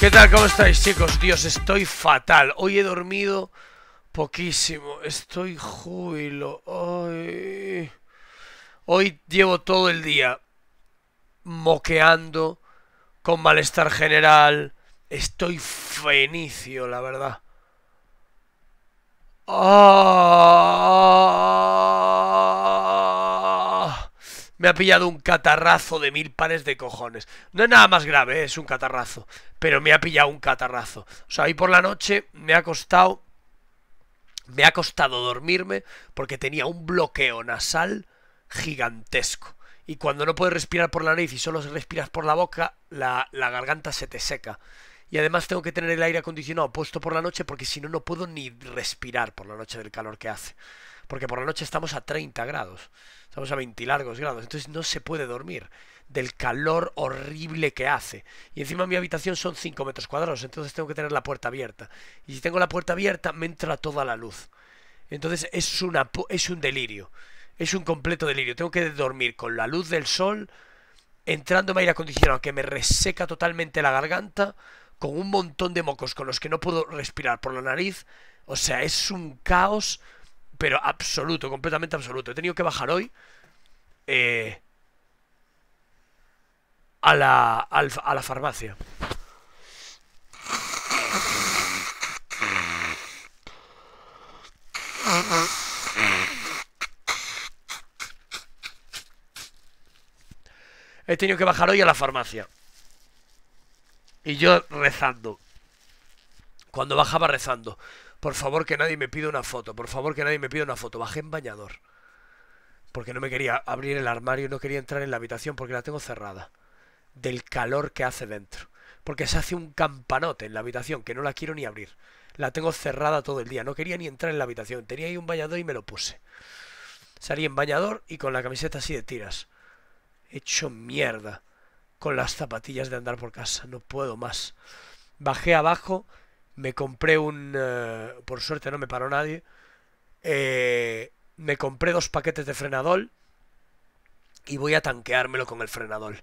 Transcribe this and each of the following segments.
¿Qué tal? ¿Cómo estáis, chicos? Dios, estoy fatal. Hoy he dormido poquísimo. Estoy júbilo. Hoy llevo todo el día moqueando, con malestar general. Estoy fenicio, la verdad. Ah me ha pillado un catarrazo de mil pares de cojones. No es nada más grave, ¿eh? es un catarrazo. Pero me ha pillado un catarrazo. O sea, ahí por la noche me ha costado. Me ha costado dormirme porque tenía un bloqueo nasal gigantesco. Y cuando no puedes respirar por la nariz y solo respiras por la boca, la, la garganta se te seca. Y además tengo que tener el aire acondicionado puesto por la noche porque si no, no puedo ni respirar por la noche del calor que hace porque por la noche estamos a 30 grados, estamos a 20 largos grados, entonces no se puede dormir del calor horrible que hace. Y encima mi habitación son 5 metros cuadrados, entonces tengo que tener la puerta abierta. Y si tengo la puerta abierta, me entra toda la luz. Entonces es, es un delirio, es un completo delirio. Tengo que dormir con la luz del sol, entrándome aire acondicionado que me reseca totalmente la garganta, con un montón de mocos con los que no puedo respirar por la nariz. O sea, es un caos pero absoluto, completamente absoluto. He tenido que bajar hoy eh, a, la, a la farmacia. He tenido que bajar hoy a la farmacia. Y yo rezando. Cuando bajaba rezando. Por favor que nadie me pida una foto, por favor que nadie me pida una foto. Bajé en bañador. Porque no me quería abrir el armario, no quería entrar en la habitación porque la tengo cerrada. Del calor que hace dentro. Porque se hace un campanote en la habitación que no la quiero ni abrir. La tengo cerrada todo el día. No quería ni entrar en la habitación. Tenía ahí un bañador y me lo puse. Salí en bañador y con la camiseta así de tiras. Hecho mierda. Con las zapatillas de andar por casa. No puedo más. Bajé abajo me compré un... Eh, por suerte no me paró nadie. Eh, me compré dos paquetes de frenadol y voy a tanqueármelo con el frenadol.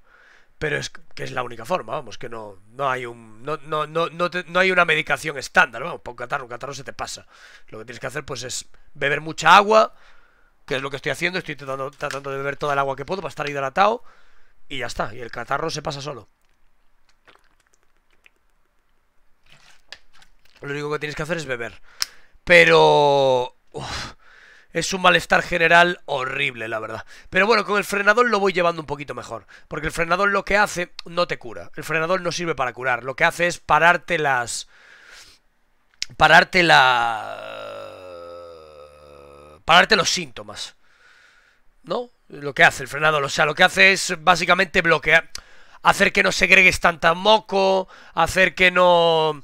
Pero es que es la única forma, vamos, que no, no hay un. No, hay una medicación estándar, vamos, para catarro, un catarro se te pasa. Lo que tienes que hacer, pues, es beber mucha agua, que es lo que estoy haciendo, estoy tratando, tratando de beber toda el agua que puedo para estar hidratado, y ya está, y el catarro se pasa solo. Lo único que tienes que hacer es beber. Pero... es un malestar general horrible, la verdad. Pero bueno, con el frenador lo voy llevando un poquito mejor. Porque el frenador lo que hace no te cura. El frenador no sirve para curar. Lo que hace es pararte las... Pararte la... Pararte los síntomas. ¿No? Lo que hace el frenador. O sea, lo que hace es básicamente bloquear hacer que no segregues tanta moco, hacer que no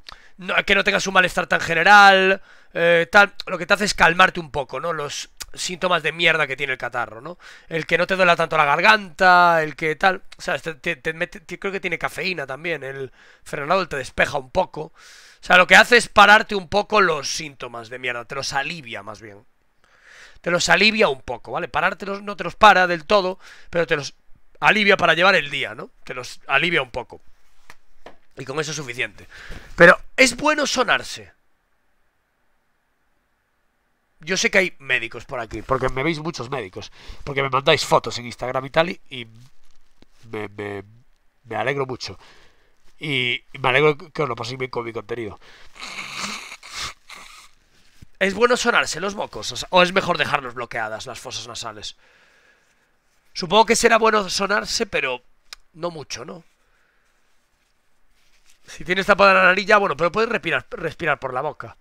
que no tengas un malestar tan general, eh, tal, lo que te hace es calmarte un poco, ¿no? Los síntomas de mierda que tiene el catarro, ¿no? El que no te duela tanto la garganta, el que tal, o sea, este creo que tiene cafeína también, el frenado te despeja un poco, o sea, lo que hace es pararte un poco los síntomas de mierda, te los alivia más bien. Te los alivia un poco, ¿vale? Parártelos no te los para del todo, pero te los alivia para llevar el día, ¿no? Te los alivia un poco. Y con eso es suficiente. Pero es bueno sonarse. Yo sé que hay médicos por aquí, porque me veis muchos médicos, porque me mandáis fotos en Instagram y tal, y, me, alegro mucho. Y, me alegro que os lo paséis bien con mi contenido. ¿Es bueno sonarse los mocos? O, ¿O es mejor dejarlos bloqueadas las fosas nasales? Supongo que será bueno sonarse, pero no mucho, ¿no? Si tienes tapada la nariz ya, bueno, pero puedes respirar, respirar por la boca.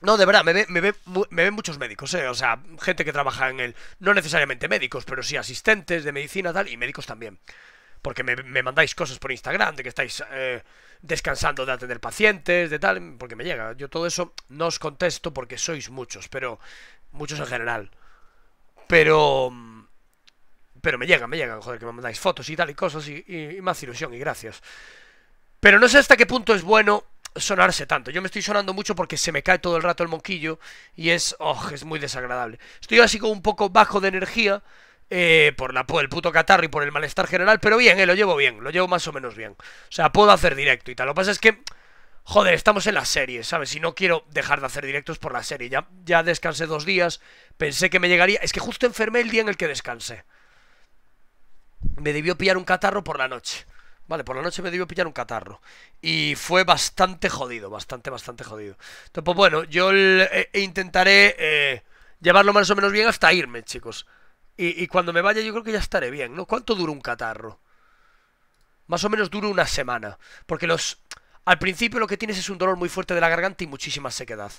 No, de verdad, me, ve, me, ve, me, ven muchos médicos, ¿eh? o sea, gente que trabaja en el... No necesariamente médicos, pero sí asistentes de medicina tal, y médicos también. Porque me, mandáis cosas por Instagram de que estáis eh, descansando de atender pacientes, de tal, porque me llega. Yo todo eso no os contesto porque sois muchos, pero... Muchos en general. Pero... Pero me llegan, me llegan, joder, que me mandáis fotos y tal y cosas y más ilusión y gracias. Pero no sé hasta qué punto es bueno sonarse tanto. Yo me estoy sonando mucho porque se me cae todo el rato el monquillo y es, oh, es muy desagradable. Estoy así como un poco bajo de energía eh, por, la, el puto catarro y por el malestar general, pero bien, eh, lo llevo bien, lo llevo más o menos bien. O sea, puedo hacer directo y tal. Lo que pasa es que, joder, estamos en la serie, ¿sabes? Y no quiero dejar de hacer directos por la serie. Ya, ya descansé dos días, pensé que me llegaría... Es que justo enfermé el día en el que descansé. Me debió pillar un catarro por la noche. Vale, por la noche me debió pillar un catarro. Y fue bastante jodido, bastante, bastante jodido. Entonces, pues bueno, yo eh, e intentaré eh, llevarlo más o menos bien hasta irme, chicos. Y, cuando me vaya yo creo que ya estaré bien, ¿no? ¿Cuánto dura un catarro? Más o menos dura una semana. Porque los... Al principio lo que tienes es un dolor muy fuerte de la garganta y muchísima sequedad.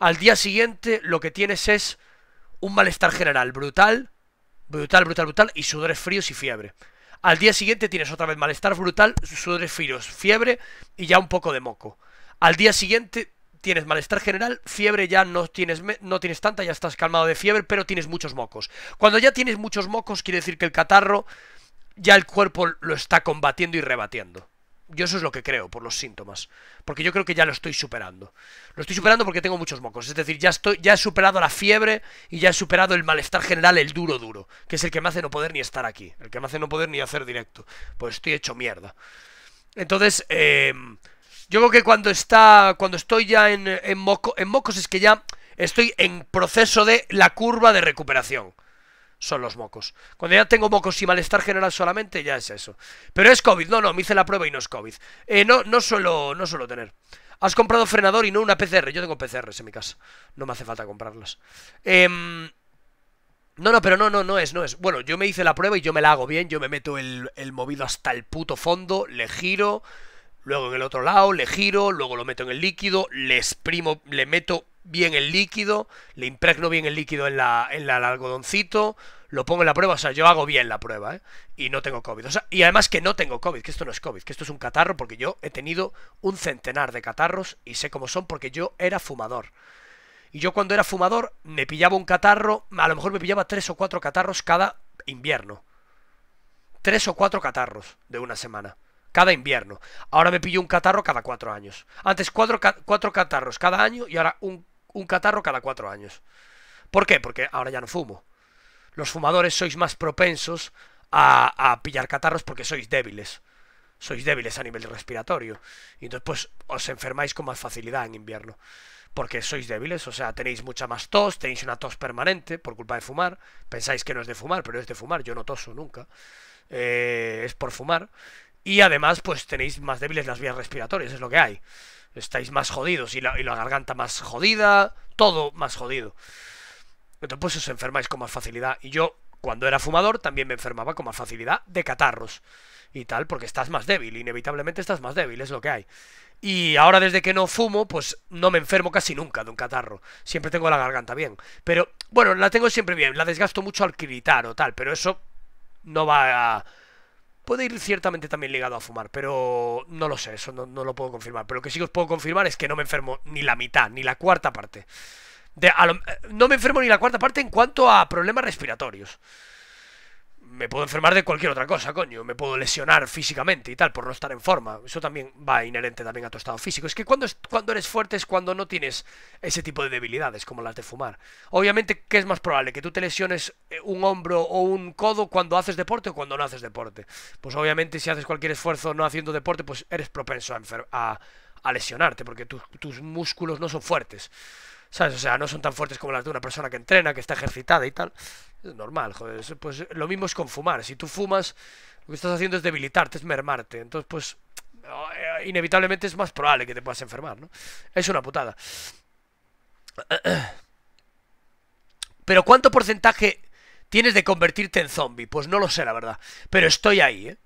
Al día siguiente lo que tienes es un malestar general brutal, brutal, brutal, brutal, y sudores fríos y fiebre. Al día siguiente tienes otra vez malestar brutal, sudores fríos, fiebre y ya un poco de moco. Al día siguiente tienes malestar general, fiebre ya no tienes, no tienes tanta, ya estás calmado de fiebre, pero tienes muchos mocos. Cuando ya tienes muchos mocos quiere decir que el catarro ya el cuerpo lo está combatiendo y rebatiendo. Yo eso es lo que creo, por los síntomas. Porque yo creo que ya lo estoy superando. Lo estoy superando porque tengo muchos mocos. Es decir, ya, estoy, ya he superado la fiebre y ya he superado el malestar general, el duro duro. Que es el que me hace no poder ni estar aquí. El que me hace no poder ni hacer directo. Pues estoy hecho mierda. Entonces, em, yo creo que cuando está. Cuando estoy ya en, moco, en mocos es que ya estoy en proceso de la curva de recuperación son los mocos. Cuando ya tengo mocos y malestar general solamente, ya es eso. Pero es COVID, no, no, me hice la prueba y no es COVID. Eh, no, no suelo, no suelo tener. Has comprado frenador y no una PCR. Yo tengo PCRs en mi casa. No me hace falta comprarlas. Em, no, no, pero no, no, no es, no es. Bueno, yo me hice la prueba y yo me la hago bien. Yo me meto el, el movido hasta el puto fondo, le giro, luego en el otro lado, le giro, luego lo meto en el líquido, le exprimo, le meto bien el líquido, le impregno bien el líquido en, la, en la, el algodoncito, lo pongo en la prueba, o sea, yo hago bien la prueba, ¿eh? Y no tengo COVID. O sea, y además que no tengo COVID, que esto no es COVID, que esto es un catarro, porque yo he tenido un centenar de catarros y sé cómo son porque yo era fumador. Y yo cuando era fumador me pillaba un catarro, a lo mejor me pillaba tres o cuatro catarros cada invierno. Tres o cuatro catarros de una semana cada invierno. Ahora me pillo un catarro cada cuatro años. Antes cuatro, cuatro, catarros cada año y ahora un un catarro cada cuatro años. ¿Por qué? Porque ahora ya no fumo. Los fumadores sois más propensos a, pillar catarros porque sois débiles. Sois débiles a nivel respiratorio. Y entonces, pues, os enfermáis con más facilidad en invierno. Porque sois débiles, o sea, tenéis mucha más tos, tenéis una tos permanente por culpa de fumar. Pensáis que no es de fumar, pero es de fumar. Yo no toso nunca. Eh, es por fumar. Y además, pues tenéis más débiles las vías respiratorias, es lo que hay estáis más jodidos y la, garganta más jodida, todo más jodido. Entonces, pues os enfermáis con más facilidad. Y yo, cuando era fumador, también me enfermaba con más facilidad de catarros y tal, porque estás más débil, inevitablemente estás más débil, es lo que hay. Y ahora desde que no fumo, pues no me enfermo casi nunca de un catarro. Siempre tengo la garganta bien. Pero, bueno, la tengo siempre bien, la desgasto mucho al gritar o tal, pero eso no va a Puede ir ciertamente también ligado a fumar, pero no lo sé, eso no, lo puedo confirmar. Pero lo que sí os puedo confirmar es que no me enfermo ni la mitad, ni la cuarta parte. Eh, no me enfermo ni la cuarta parte en cuanto a problemas respiratorios me puedo enfermar de cualquier otra cosa, coño. Me puedo lesionar físicamente y tal por no estar en forma. Eso también va inherente también a tu estado físico. Es que cuando, es, cuando eres fuerte es cuando no tienes ese tipo de debilidades como las de fumar. Obviamente, ¿qué es más probable? ¿Que tú te lesiones eh, un hombro o un codo cuando haces deporte o cuando no haces deporte? Pues obviamente si haces cualquier esfuerzo no haciendo deporte, pues eres propenso a, lesionarte porque tus músculos no son fuertes. ¿Sabes? O sea, no son tan fuertes como las de una persona que entrena, que está ejercitada y tal. Es normal, joder. Pues lo mismo es con fumar. Si tú fumas, lo que estás haciendo es debilitarte, es mermarte. Entonces, pues, eh, inevitablemente es más probable que te puedas enfermar, ¿no? Es una putada. Pero ¿cuánto porcentaje tienes de convertirte en zombie? Pues no lo sé, la verdad. Pero estoy ahí, ¿eh?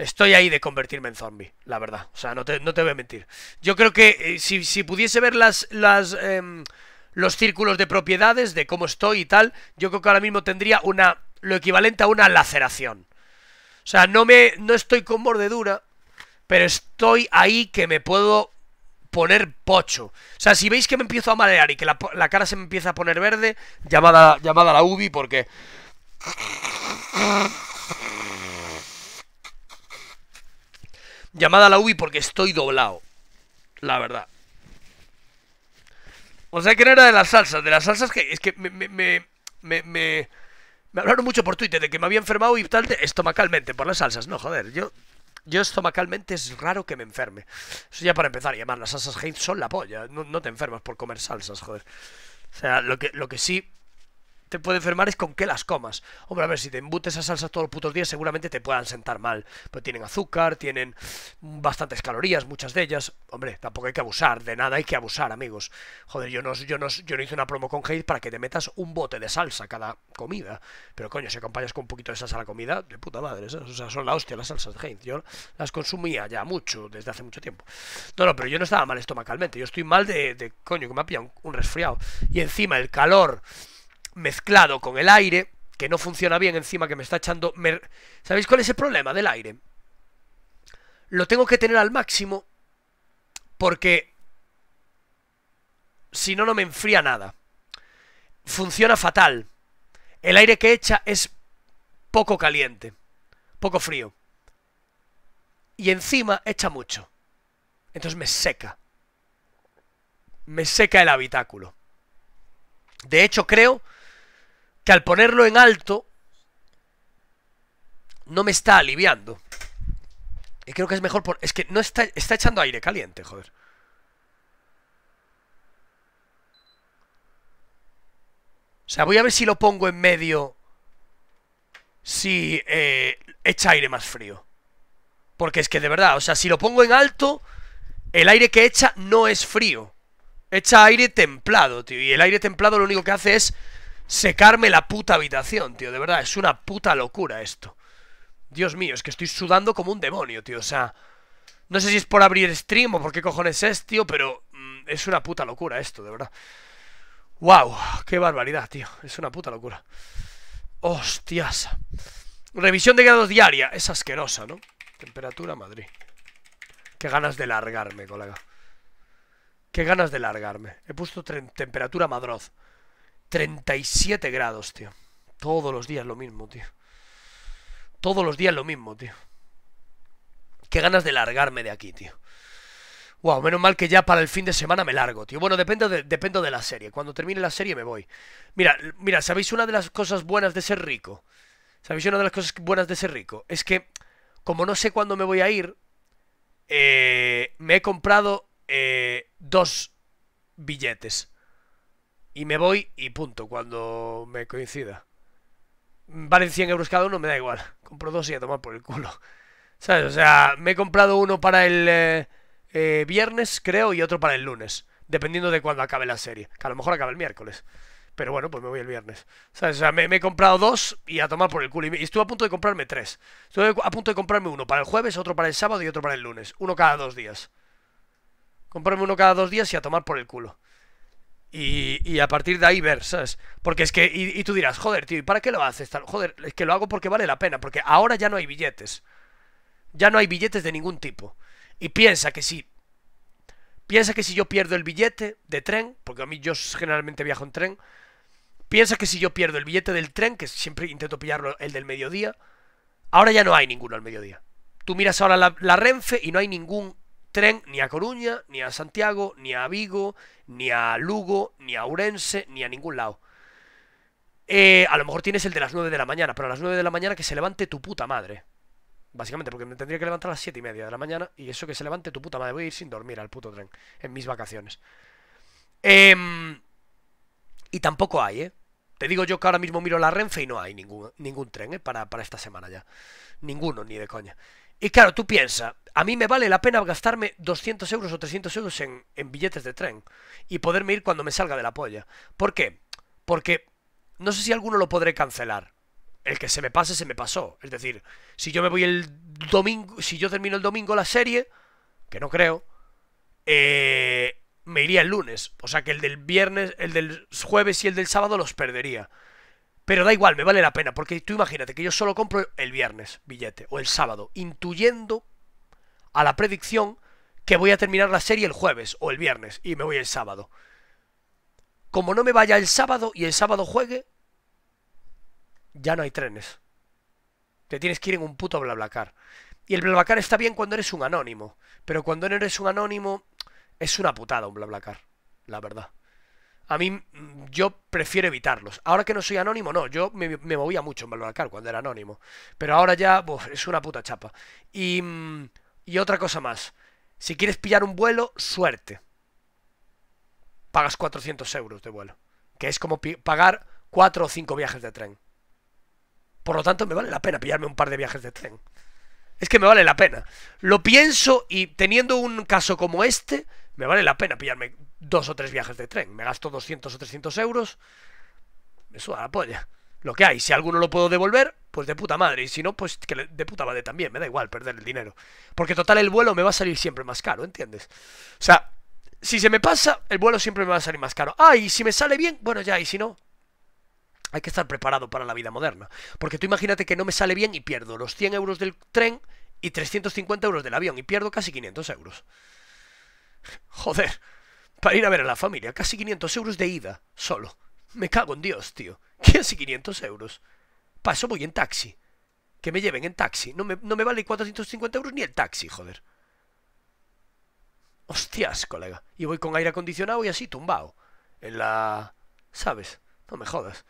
Estoy ahí de convertirme en zombie, la verdad. O sea, no te, voy a mentir. Yo creo que eh, si, pudiese ver las, las em, los círculos de propiedades, de cómo estoy y tal, yo creo que ahora mismo tendría una lo equivalente a una laceración. O sea, no, me, no estoy con mordedura, pero estoy ahí que me puedo poner pocho. O sea, si veis que me empiezo a marear y que la, cara se me empieza a poner verde, llamada, llamada la UBI porque... Llamada a la UBI porque estoy doblado. La verdad. O sea, que no era de las salsas. De las salsas que. Es que me. me, me, me, me hablaron mucho por Twitter de que me había enfermado y tal, estomacalmente, por las salsas. No, joder, yo yo estomacalmente es raro que me enferme. Eso ya para empezar, y además las salsas hate son la polla. No, te enfermas por comer salsas, joder. O sea, lo que, lo que sí te puede enfermar es con qué las comas. Hombre, a ver, si te embutes esas salsas todos el putos días, seguramente te puedan sentar mal. Pero tienen azúcar, tienen bastantes calorías, muchas de ellas. Hombre, tampoco hay que abusar, de nada hay que abusar, amigos. Joder, yo no, yo no, yo no hice una promo con Hate para que te metas un bote de salsa cada comida. Pero coño, si acompañas con un poquito de salsa a la comida, de puta madre, O sea, son la hostia las salsas de Heinz. Yo las consumía ya mucho, desde hace mucho tiempo. No, no, pero yo no estaba mal estomacalmente. Yo estoy mal de, coño, que me ha pillado un resfriado. Y encima el calor mezclado con el aire, que no funciona bien encima, que me está echando... ¿Sabéis cuál es el problema del aire? Lo tengo que tener al máximo porque si no, no me enfría nada. Funciona fatal. El aire que echa es poco caliente, poco frío. Y encima echa mucho. Entonces me seca. Me seca el habitáculo. De hecho, creo que al ponerlo en alto no me está aliviando. Y creo que es mejor por... Es que no está, está echando aire caliente, joder. O sea, voy a ver si lo pongo en medio Si eh, echa aire más frío Porque es que de verdad, o sea, si lo pongo en alto El aire que echa no es frío Echa aire templado, tío Y el aire templado lo único que hace es secarme la puta habitación, tío. De verdad, es una puta locura esto. Dios mío, es que estoy sudando como un demonio, tío. O sea, no sé si es por abrir stream o por qué cojones es, tío, pero mm, es una puta locura esto, de verdad. ¡Wow! ¡Qué barbaridad, tío! Es una puta locura. ¡Hostias! Revisión de grados diaria. Es asquerosa, ¿no? Temperatura Madrid. Qué ganas de largarme, colega. Qué ganas de largarme. He puesto temperatura Madroz. 37 grados, tío. Todos los días lo mismo, tío. Todos los días lo mismo, tío. Qué ganas de largarme de aquí, tío. Wow, menos mal que ya para el fin de semana me largo, tío. Bueno, depende de, dependo de la serie. Cuando termine la serie me voy. Mira, mira, ¿sabéis una de las cosas buenas de ser rico? ¿Sabéis una de las cosas buenas de ser rico? Es que, como no sé cuándo me voy a ir, eh, me he comprado eh, dos billetes y me voy y punto, cuando me coincida. Valen 100 euros cada uno, me da igual. Compro dos y a tomar por el culo. ¿Sabes? O sea, me he comprado uno para el eh, eh, viernes, creo, y otro para el lunes. Dependiendo de cuando acabe la serie. Que a lo mejor acaba el miércoles. Pero bueno, pues me voy el viernes. ¿Sabes? O sea, me, he comprado dos y a tomar por el culo. Y, y, estuve a punto de comprarme tres. Estuve a punto de comprarme uno para el jueves, otro para el sábado y otro para el lunes. Uno cada dos días. Comprarme uno cada dos días y a tomar por el culo. Y, a partir de ahí ver, ¿sabes? Porque es que, y, y, tú dirás, joder, tío, ¿y para qué lo haces? Joder, es que lo hago porque vale la pena, porque ahora ya no hay billetes. Ya no hay billetes de ningún tipo. Y piensa que si, piensa que si yo pierdo el billete de tren, porque a mí yo generalmente viajo en tren, piensa que si yo pierdo el billete del tren, que siempre intento pillarlo el del mediodía, ahora ya no hay ninguno al mediodía. Tú miras ahora la Renfe y no hay ningún tren ni a Coruña, ni a Santiago, ni a Vigo, ni a Lugo, ni a Urense, ni a ningún lado. Eh, a lo mejor tienes el de las 9 de la mañana, pero a las 9 de la mañana que se levante tu puta madre. Básicamente, porque me tendría que levantar a las siete y media de la mañana y eso que se levante tu puta madre. Voy a ir sin dormir al puto tren en mis vacaciones. Em, y tampoco hay, ¿eh? Te digo yo que ahora mismo miro la Renfe y no hay ningún, ningún tren, ¿eh? Para, para esta semana ya. Ninguno, ni de coña. Y claro, tú piensas, a mí me vale la pena gastarme 200 euros o 300 euros en, en, billetes de tren y poderme ir cuando me salga de la polla. ¿Por qué? Porque no sé si alguno lo podré cancelar. El que se me pase, se me pasó. Es decir, si yo me voy el domingo, si yo termino el domingo la serie, que no creo, eh, me iría el lunes. O sea que el del viernes, el del jueves y el del sábado los perdería. Pero da igual, me vale la pena, porque tú imagínate que yo solo compro el viernes billete o el sábado, intuyendo a la predicción que voy a terminar la serie el jueves o el viernes y me voy el sábado. Como no me vaya el sábado y el sábado juegue, ya no hay trenes. Te tienes que ir en un puto BlaBlaCar. Y el BlaBlaCar está bien cuando eres un anónimo, pero cuando no eres un anónimo es una putada un BlaBlaCar, la verdad a mí mm, yo prefiero evitarlos. Ahora que no soy anónimo, no, yo me, movía mucho en Valorant cuando era anónimo. Pero ahora ya es una puta chapa. Y, mm, y otra cosa más. Si quieres pillar un vuelo, suerte. Pagas 400 euros de vuelo. Que es como pagar 4 o 5 viajes de tren. Por lo tanto, me vale la pena pillarme un par de viajes de tren. Es que me vale la pena. Lo pienso y teniendo un caso como este, me vale la pena pillarme dos o tres viajes de tren. Me gasto 200 o 300 euros. Me suda la polla. Lo que hay, si alguno lo puedo devolver, pues de puta madre. Y si no, pues que de puta madre también. Me da igual perder el dinero. Porque total el vuelo me va a salir siempre más caro, ¿entiendes? O sea, si se me pasa, el vuelo siempre me va a salir más caro. Ah, y si me sale bien, bueno ya, y si no, hay que estar preparado para la vida moderna. Porque tú imagínate que no me sale bien y pierdo los 100 euros del tren y 350 euros del avión y pierdo casi 500 euros. Joder para ir a ver a la familia. Casi 500 euros de ida, solo. Me cago en Dios, tío. Casi 500 euros. Paso voy en taxi. Que me lleven en taxi. No me, no me vale 450 euros ni el taxi, joder. Hostias, colega. Y voy con aire acondicionado y así tumbado. En la... ¿Sabes? No me jodas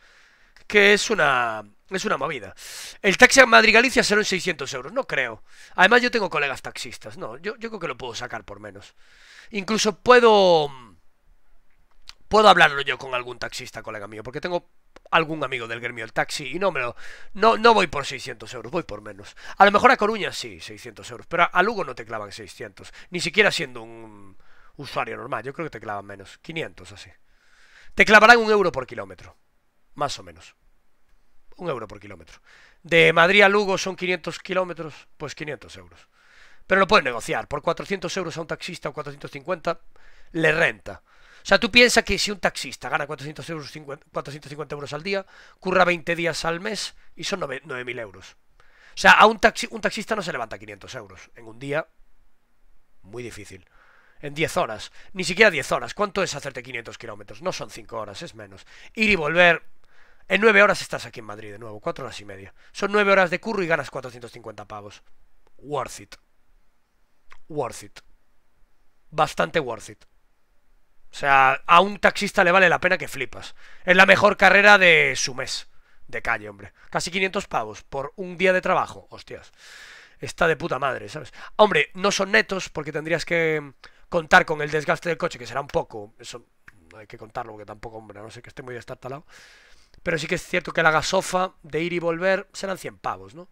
que es una, es una movida. El taxi a Madrid-Galicia será en 600 euros, no creo. Además yo tengo colegas taxistas, no, yo, yo creo que lo puedo sacar por menos. Incluso puedo... Puedo hablarlo yo con algún taxista, colega mío, porque tengo algún amigo del gremio del taxi y no me lo... No, no voy por 600 euros, voy por menos. A lo mejor a Coruña sí, 600 euros, pero a Lugo no te clavan 600, ni siquiera siendo un usuario normal, yo creo que te clavan menos, 500 así. Te clavarán un euro por kilómetro más o menos. Un euro por kilómetro. De Madrid a Lugo son 500 kilómetros, pues 500 euros. Pero lo puedes negociar. Por 400 euros a un taxista o 450 le renta. O sea, tú piensas que si un taxista gana 400 euros, 450 euros al día, curra 20 días al mes y son 9.000 euros. O sea, a un, taxi, un taxista no se levanta 500 euros en un día. Muy difícil. En 10 horas. Ni siquiera 10 horas. ¿Cuánto es hacerte 500 kilómetros? No son 5 horas, es menos. Ir y volver en nueve horas estás aquí en Madrid de nuevo, cuatro horas y media. Son nueve horas de curro y ganas 450 pavos. Worth it. Worth it. Bastante worth it. O sea, a un taxista le vale la pena que flipas. Es la mejor carrera de su mes. De calle, hombre. Casi 500 pavos por un día de trabajo. Hostias. Está de puta madre, ¿sabes? Hombre, no son netos porque tendrías que contar con el desgaste del coche, que será un poco. Eso no hay que contarlo porque tampoco, hombre, no sé que esté muy destartalado. Pero sí que es cierto que la gasofa de ir y volver serán 100 pavos, ¿no?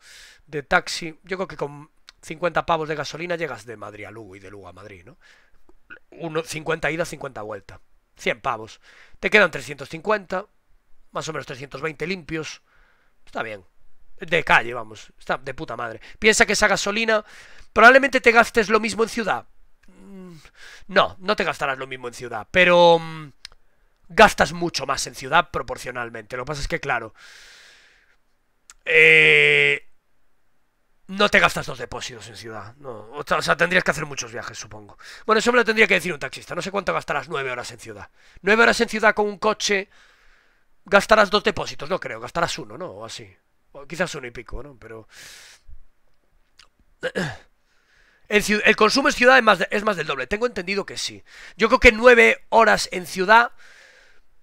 De taxi, yo creo que con 50 pavos de gasolina llegas de Madrid a Lugo y de Lugo a Madrid, ¿no? Uno, 50 ida, 50 vuelta. 100 pavos. Te quedan 350, más o menos 320 limpios. Está bien. De calle, vamos. Está de puta madre. Piensa que esa gasolina probablemente te gastes lo mismo en ciudad. Mm, no, no te gastarás lo mismo en ciudad, pero mm, gastas mucho más en ciudad proporcionalmente. Lo que pasa es que, claro, eh, no te gastas dos depósitos en ciudad. No. O sea, tendrías que hacer muchos viajes, supongo. Bueno, eso me lo tendría que decir un taxista. No sé cuánto gastarás nueve horas en ciudad. Nueve horas en ciudad con un coche. Gastarás dos depósitos, no creo. Gastarás uno, ¿no? O así. quizás uno y pico, ¿no? Pero. El, consumo en ciudad más, es más del doble. Tengo entendido que sí. Yo creo que nueve horas en ciudad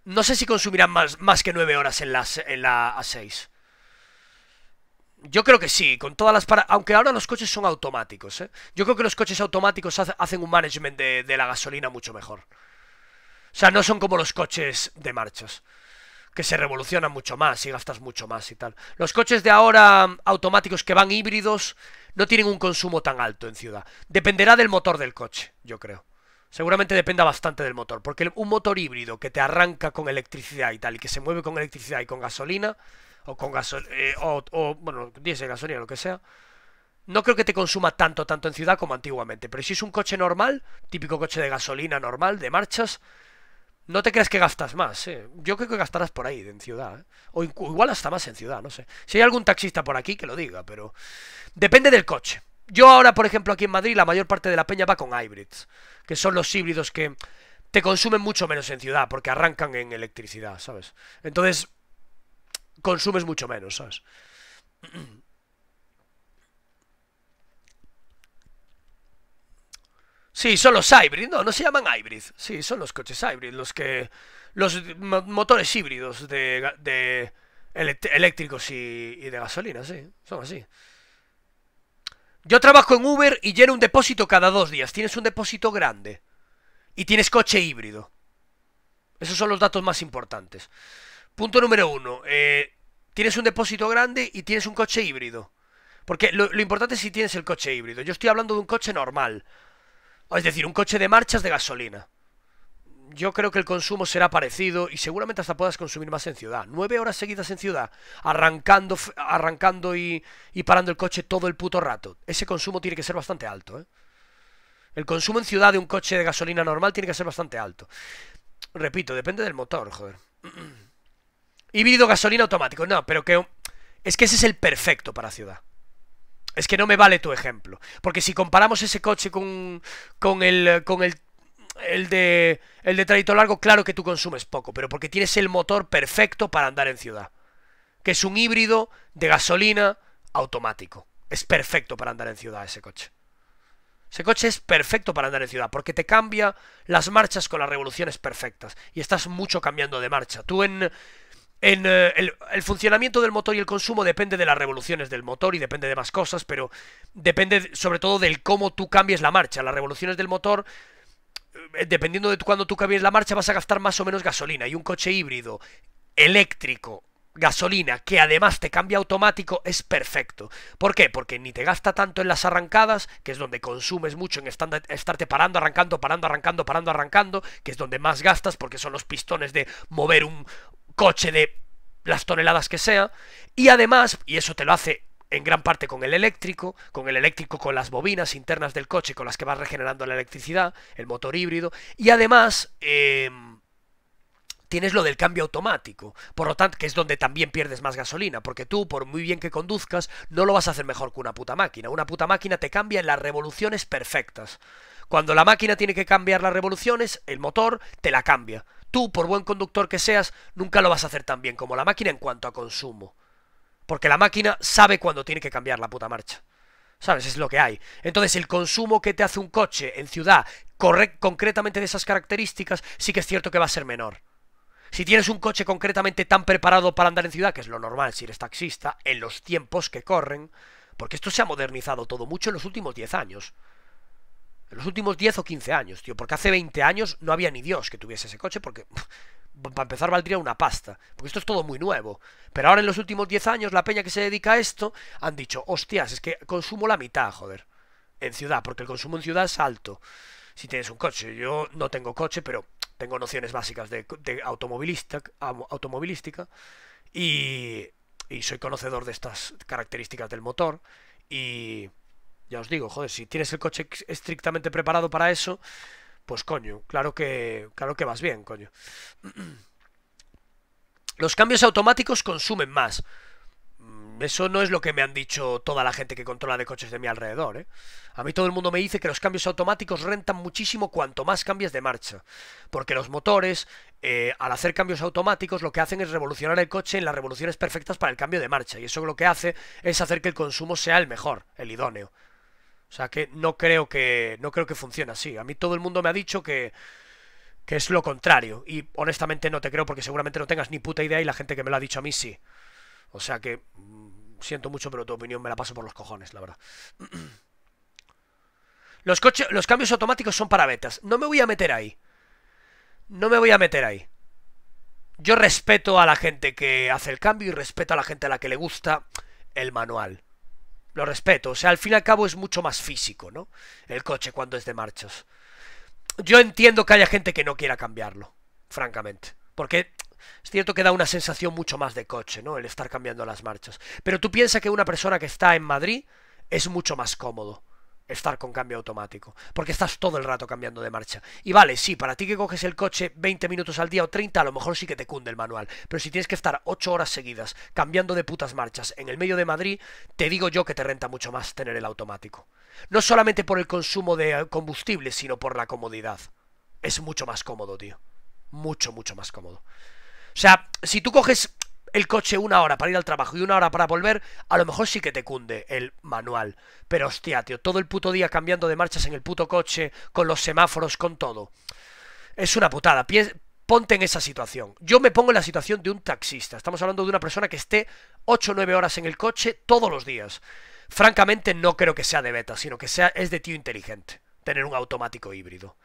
no sé si consumirán más, más que 9 horas en, las, en la A6. Yo creo que sí, con todas las para... Aunque ahora los coches son automáticos, ¿eh? Yo creo que los coches automáticos hacen un management de, de la gasolina mucho mejor. O sea, no son como los coches de marchas que se revolucionan mucho más y gastas mucho más y tal. Los coches de ahora automáticos que van híbridos no tienen un consumo tan alto en ciudad. Dependerá del motor del coche, yo creo seguramente dependa bastante del motor, porque un motor híbrido que te arranca con electricidad y tal, y que se mueve con electricidad y con gasolina, o con gasolina, eh, o, bueno, diésel, gasolina, lo que sea, no creo que te consuma tanto, tanto en ciudad como antiguamente, pero si es un coche normal, típico coche de gasolina normal, de marchas, no te creas que gastas más, ¿eh? Yo creo que gastarás por ahí, en ciudad, ¿eh? O igual hasta más en ciudad, no sé. Si hay algún taxista por aquí, que lo diga, pero... Depende del coche. Yo ahora, por ejemplo, aquí en Madrid, la mayor parte de la peña va con hybrids que son los híbridos que te consumen mucho menos en ciudad, porque arrancan en electricidad, ¿sabes? Entonces, consumes mucho menos, ¿sabes? Sí, son los hybrid, no, no se llaman hybrid. Sí, son los coches hybrid, los que. Los motores híbridos de, eléctricos y de gasolina, sí, son así. Yo trabajo en Uber y lleno un depósito cada dos días. Tienes un depósito grande. Y tienes coche híbrido. Esos son los datos más importantes. Punto número uno. Eh, tienes un depósito grande y tienes un coche híbrido. Porque lo, lo, importante es si tienes el coche híbrido. Yo estoy hablando de un coche normal. Es decir, un coche de marchas de gasolina yo creo que el consumo será parecido y seguramente hasta puedas consumir más en ciudad. Nueve horas seguidas en ciudad, arrancando, arrancando y, parando el coche todo el puto rato. Ese consumo tiene que ser bastante alto, ¿eh? El consumo en ciudad de un coche de gasolina normal tiene que ser bastante alto. Repito, depende del motor, joder. Híbrido gasolina automático, no, pero que... Es que ese es el perfecto para ciudad. Es que no me vale tu ejemplo. Porque si comparamos ese coche con, con, el, con el el de, el de trayecto largo, claro que tú consumes poco, pero porque tienes el motor perfecto para andar en ciudad. Que es un híbrido de gasolina automático. Es perfecto para andar en ciudad ese coche. Ese coche es perfecto para andar en ciudad, porque te cambia las marchas con las revoluciones perfectas. Y estás mucho cambiando de marcha. Tú en... en eh, el, el, funcionamiento del motor y el consumo depende de las revoluciones del motor y depende de más cosas, pero depende sobre todo del cómo tú cambies la marcha. Las revoluciones del motor dependiendo de cuando tú cambies la marcha, vas a gastar más o menos gasolina. Y un coche híbrido eléctrico gasolina que además te cambia automático es perfecto. ¿Por qué? Porque ni te gasta tanto en las arrancadas, que es donde consumes mucho en estarte parando, arrancando, parando, arrancando, parando, arrancando, que es donde más gastas porque son los pistones de mover un coche de las toneladas que sea. Y además, y eso te lo hace en gran parte con el eléctrico, con el eléctrico con las bobinas internas del coche con las que va regenerando la electricidad, el motor híbrido, y además em, tienes lo del cambio automático, por lo tanto, que es donde también pierdes más gasolina, porque tú, por muy bien que conduzcas, no lo vas a hacer mejor que una puta máquina. Una puta máquina te cambia en las revoluciones perfectas. Cuando la máquina tiene que cambiar las revoluciones, el motor te la cambia. Tú, por buen conductor que seas, nunca lo vas a hacer tan bien como la máquina en cuanto a consumo. Porque la máquina sabe cuándo tiene que cambiar la puta marcha. ¿Sabes? Es lo que hay. Entonces, el consumo que te hace un coche en ciudad, concretamente de esas características, sí que es cierto que va a ser menor. Si tienes un coche concretamente tan preparado para andar en ciudad, que es lo normal si eres taxista, en los tiempos que corren, porque esto se ha modernizado todo mucho en los últimos 10 años. En los últimos 10 o 15 años, tío, porque hace 20 años no había ni Dios que tuviese ese coche, porque para empezar valdría una pasta, porque esto es todo muy nuevo. Pero ahora en los últimos 10 años la peña que se dedica a esto han dicho, hostias, es que consumo la mitad, joder, en ciudad, porque el consumo en ciudad es alto. Si tienes un coche, yo no tengo coche, pero tengo nociones básicas de, automovilista, automovilística y, y soy conocedor de estas características del motor y... Ya os digo, joder, si tienes el coche estrictamente preparado para eso, pues coño, claro que, claro que vas bien, coño. Los cambios automáticos consumen más. Mm, eso no es lo que me han dicho toda la gente que controla de coches de mi alrededor. ¿eh? A mí todo el mundo me dice que los cambios automáticos rentan muchísimo cuanto más cambias de marcha. Porque los motores, eh, al hacer cambios automáticos, lo que hacen es revolucionar el coche en las revoluciones perfectas para el cambio de marcha. Y eso lo que hace es hacer que el consumo sea el mejor, el idóneo. O sea que no creo que no creo que funcione así. A mí todo el mundo me ha dicho que que es lo contrario y honestamente no te creo porque seguramente no tengas ni puta idea y la gente que me lo ha dicho a mí sí. O sea que mm, siento mucho, pero tu opinión me la paso por los cojones, la verdad. Los, coches, los cambios automáticos son para betas. No me voy a meter ahí. No me voy a meter ahí. Yo respeto a la gente que hace el cambio y respeto a la gente a la que le gusta el manual. Lo respeto, o sea, al fin y al cabo es mucho más físico, ¿no? El coche cuando es de marchas. Yo entiendo que haya gente que no quiera cambiarlo, francamente. Porque es cierto que da una sensación mucho más de coche, ¿no? El estar cambiando las marchas. Pero tú piensas que una persona que está en Madrid es mucho más cómodo estar con cambio automático, porque estás todo el rato cambiando de marcha. Y vale, sí, para ti que coges el coche 20 minutos al día o 30, a lo mejor sí que te cunde el manual, pero si tienes que estar 8 horas seguidas cambiando de putas marchas en el medio de Madrid, te digo yo que te renta mucho más tener el automático. No solamente por el consumo de eh, combustible, sino por la comodidad. Es mucho más cómodo, tío. Mucho, mucho más cómodo. O sea, si tú coges el coche una hora para ir al trabajo y una hora para volver, a lo mejor sí que te cunde el manual. Pero hostia, tío, todo el puto día cambiando de marchas en el puto coche, con los semáforos, con todo. Es una putada. Pies ponte en esa situación. Yo me pongo en la situación de un taxista. Estamos hablando de una persona que esté 8 o 9 horas en el coche todos los días. Francamente, no creo que sea de beta, sino que sea, es de tío inteligente tener un automático híbrido.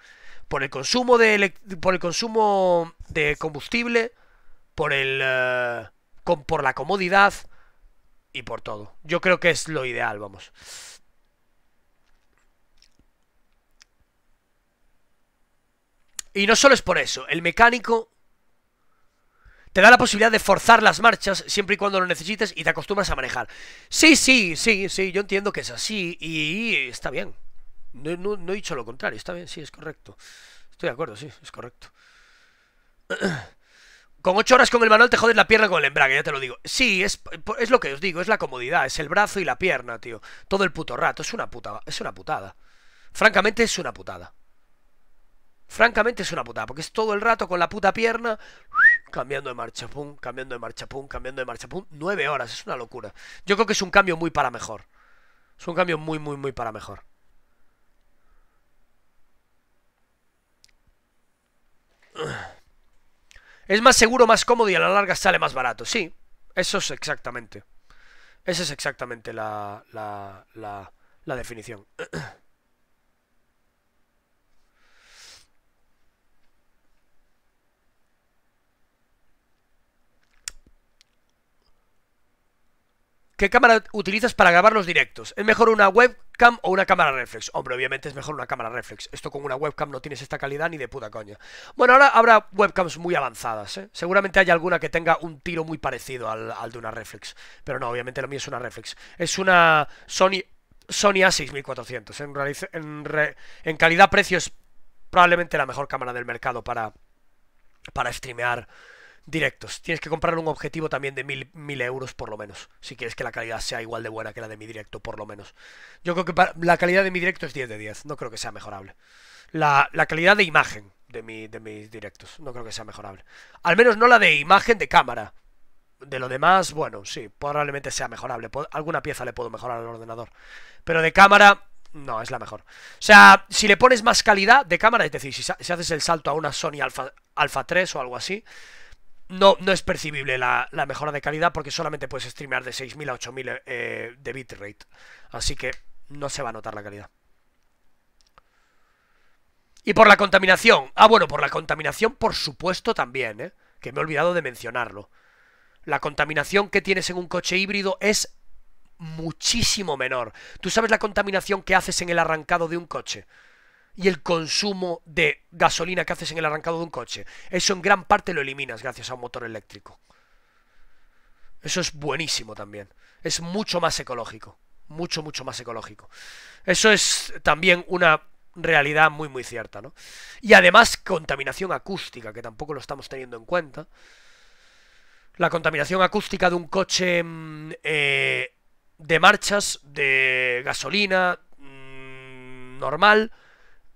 Por el consumo de, por el consumo de combustible, por el. Eh, por la comodidad y por todo. Yo creo que es lo ideal, vamos. Y no solo es por eso, el mecánico te da la posibilidad de forzar las marchas siempre y cuando lo necesites y te acostumbras a manejar. Sí, sí, sí, sí, yo entiendo que es así y está bien. No, no he dicho lo contrario, está bien, sí, es correcto. Estoy de acuerdo, sí, es correcto. Con 8 horas con el manual te jodes la pierna con el embrague, ya te lo digo. Sí, es, lo que os digo, es la comodidad, es el brazo y la pierna, tío. Todo el puto rato, es una puta, es una putada. Francamente es una putada. Francamente es una putada, porque es todo el rato con la puta pierna cambiando de marcha, pum, cambiando de marcha, pum, cambiando de marcha, pum. nueve horas, es una locura. Yo creo que es un cambio muy para mejor. Es un cambio muy, muy, muy para mejor. Es más seguro, más cómodo y a la larga sale más barato. Sí, eso es exactamente. Esa es exactamente la, la, la, la definición. ¿Qué cámara utilizas para grabar los directos? ¿Es mejor una webcam o una cámara reflex? Hombre, obviamente es mejor una cámara reflex. Esto con una webcam no tienes esta calidad ni de puta coña. Bueno, ahora habrá webcams muy avanzadas, ¿eh? Seguramente hay alguna que tenga un tiro muy parecido al, de una reflex. Pero no, obviamente lo mío es una reflex. Es una Sony, Sony A6400. En, en, calidad-precio es probablemente la mejor cámara del mercado para, para streamear directos. Tienes que comprar un objetivo también de 1000 mil, euros por lo menos, si quieres que la calidad sea igual de buena que la de mi directo por lo menos. Yo creo que la calidad de mi directo es 10 de 10, no creo que sea mejorable. La, calidad de imagen de, mi, de mis directos, no creo que sea mejorable. Al menos no la de imagen de cámara. De lo demás, bueno, sí, probablemente sea mejorable. Alguna pieza le puedo mejorar al ordenador. Pero de cámara, no, es la mejor. O sea, si le pones más calidad de cámara, es decir, si, haces el salto a una Sony Alpha 3 o algo así, no, no es percibible la, mejora de calidad porque solamente puedes streamear de 6.000 a 8.000 eh, de bitrate. Así que no se va a notar la calidad. Y por la contaminación. Ah, bueno, por la contaminación, por supuesto, también, ¿eh? Que me he olvidado de mencionarlo. La contaminación que tienes en un coche híbrido es muchísimo menor. ¿Tú sabes la contaminación que haces en el arrancado de un coche? y el consumo de gasolina que haces en el arrancado de un coche. Eso en gran parte lo eliminas gracias a un motor eléctrico. Eso es buenísimo también. Es mucho más ecológico. Mucho, mucho más ecológico. Eso es también una realidad muy, muy cierta, ¿no? Y además contaminación acústica, que tampoco lo estamos teniendo en cuenta. La contaminación acústica de un coche mm, eh, de marchas, de gasolina, mm, normal,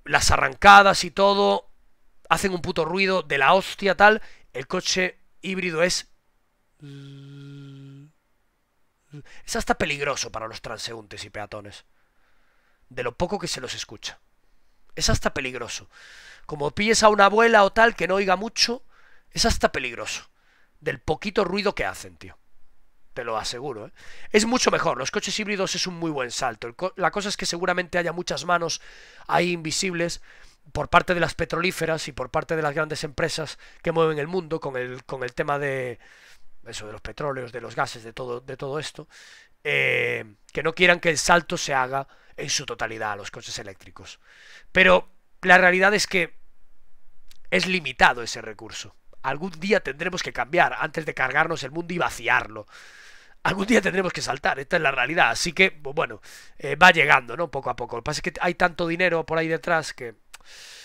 las arrancadas y todo hacen un puto ruido de la hostia tal. El coche híbrido es... Es hasta peligroso para los transeúntes y peatones. De lo poco que se los escucha. Es hasta peligroso. Como pilles a una abuela o tal que no oiga mucho, es hasta peligroso. Del poquito ruido que hacen, tío te lo aseguro. ¿eh? Es mucho mejor, los coches híbridos es un muy buen salto. la cosa es que seguramente haya muchas manos ahí invisibles por parte de las petrolíferas y por parte de las grandes empresas que mueven el mundo con el, con el tema de eso, de los petróleos, de los gases, de todo, de todo esto, eh, que no quieran que el salto se haga en su totalidad a los coches eléctricos. Pero la realidad es que es limitado ese recurso. Algún día tendremos que cambiar antes de cargarnos el mundo y vaciarlo algún día tendremos que saltar, esta es la realidad. Así que, bueno, eh, va llegando, ¿no? Poco a poco. Lo que pasa es que hay tanto dinero por ahí detrás que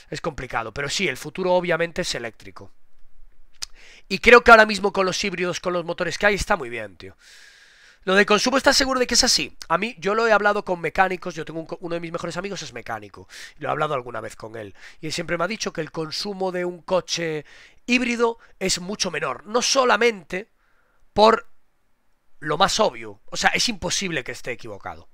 es complicado. Pero sí, el futuro obviamente es eléctrico. Y creo que ahora mismo con los híbridos, con los motores que hay, está muy bien, tío. Lo de consumo, ¿estás seguro de que es así? A mí, yo lo he hablado con mecánicos, yo tengo uno de mis mejores amigos es mecánico, lo he hablado alguna vez con él, y él siempre me ha dicho que el consumo de un coche híbrido es mucho menor, no solamente por lo más obvio. O sea, es imposible que esté equivocado.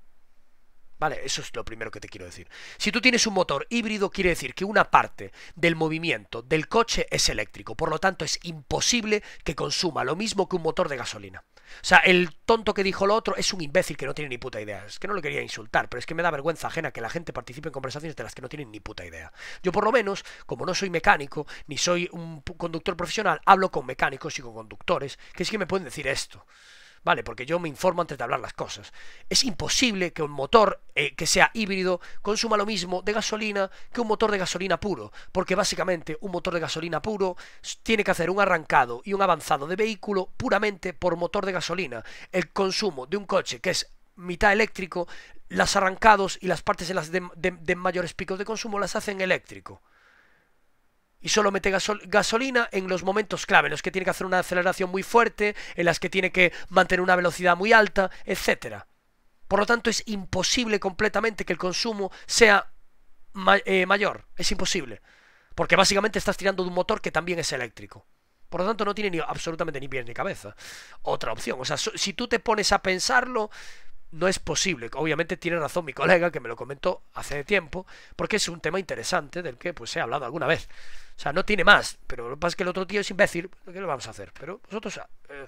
¿Vale? Eso es lo primero que te quiero decir. Si tú tienes un motor híbrido, quiere decir que una parte del movimiento del coche es eléctrico. Por lo tanto, es imposible que consuma lo mismo que un motor de gasolina. O sea, el tonto que dijo lo otro es un imbécil que no tiene ni puta idea. Es que no lo quería insultar, pero es que me da vergüenza ajena que la gente participe en conversaciones de las que no tienen ni puta idea. Yo por lo menos, como no soy mecánico, ni soy un conductor profesional, hablo con mecánicos y con conductores, que es que me pueden decir esto. ¿vale? Porque yo me informo antes de hablar las cosas. Es imposible que un motor eh, que sea híbrido consuma lo mismo de gasolina que un motor de gasolina puro, porque básicamente un motor de gasolina puro tiene que hacer un arrancado y un avanzado de vehículo puramente por motor de gasolina. El consumo de un coche que es mitad eléctrico, las arrancados y las partes las de mayores picos de consumo las hacen eléctrico y solo mete gasolina en los momentos clave, en los que tiene que hacer una aceleración muy fuerte, en las que tiene que mantener una velocidad muy alta, etc. Por lo tanto, es imposible completamente que el consumo sea eh, mayor. Es imposible. Porque básicamente estás tirando de un motor que también es eléctrico. Por lo tanto, no tiene ni, absolutamente ni pies ni cabeza. Otra opción. O sea, si tú te pones a pensarlo, no es posible. Obviamente tiene razón mi colega que me lo comentó hace tiempo, porque es un tema interesante del que pues he hablado alguna vez. O sea, no tiene más, pero lo que pasa es que el otro tío es imbécil, ¿qué lo vamos a hacer? Pero vosotros... Eh,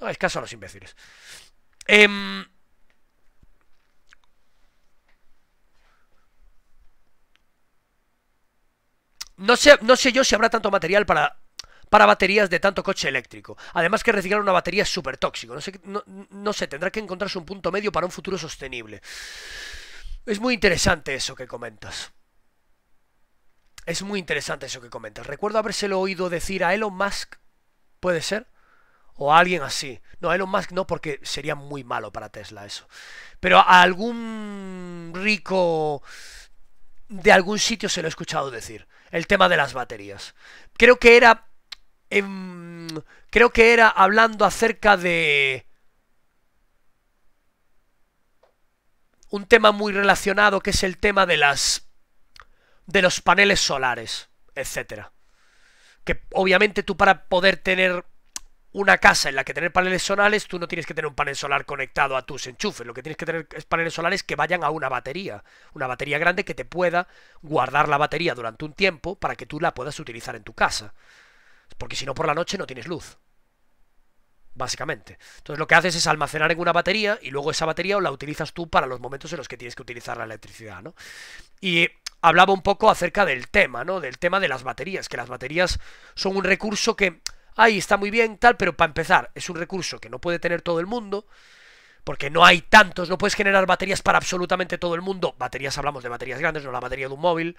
no es caso a los imbéciles. Em, no, sé, no sé yo si habrá tanto material para para baterías de tanto coche eléctrico. Además que reciclar una batería es súper tóxico. No sé, sé, tendrá que encontrarse un punto medio para un futuro sostenible. Es muy interesante eso que comentas. Es muy interesante eso que comentas. Recuerdo habérselo oído decir a Elon Musk, puede ser, o a alguien así. No, a Elon Musk no, porque sería muy malo para Tesla eso. Pero a algún rico de algún sitio se lo he escuchado decir. El tema de las baterías. Creo que era Em, creo que era hablando acerca de un tema muy relacionado que es el tema de las de los paneles solares, etcétera. Que obviamente tú para poder tener una casa en la que tener paneles solares, tú no tienes que tener un panel solar conectado a tus enchufes. Lo que tienes que tener es paneles solares que vayan a una batería. Una batería grande que te pueda guardar la batería durante un tiempo para que tú la puedas utilizar en tu casa. Porque si no, por la noche no tienes luz. Básicamente. Entonces lo que haces es almacenar en una batería y luego esa batería la utilizas tú para los momentos en los que tienes que utilizar la electricidad, ¿no? Y hablaba un poco acerca del tema, ¿no? Del tema de las baterías, que las baterías son un recurso que, Ahí está muy bien, tal, pero para empezar, es un recurso que no puede tener todo el mundo, porque no hay tantos, no puedes generar baterías para absolutamente todo el mundo. Baterías, hablamos de baterías grandes, no la batería de un móvil.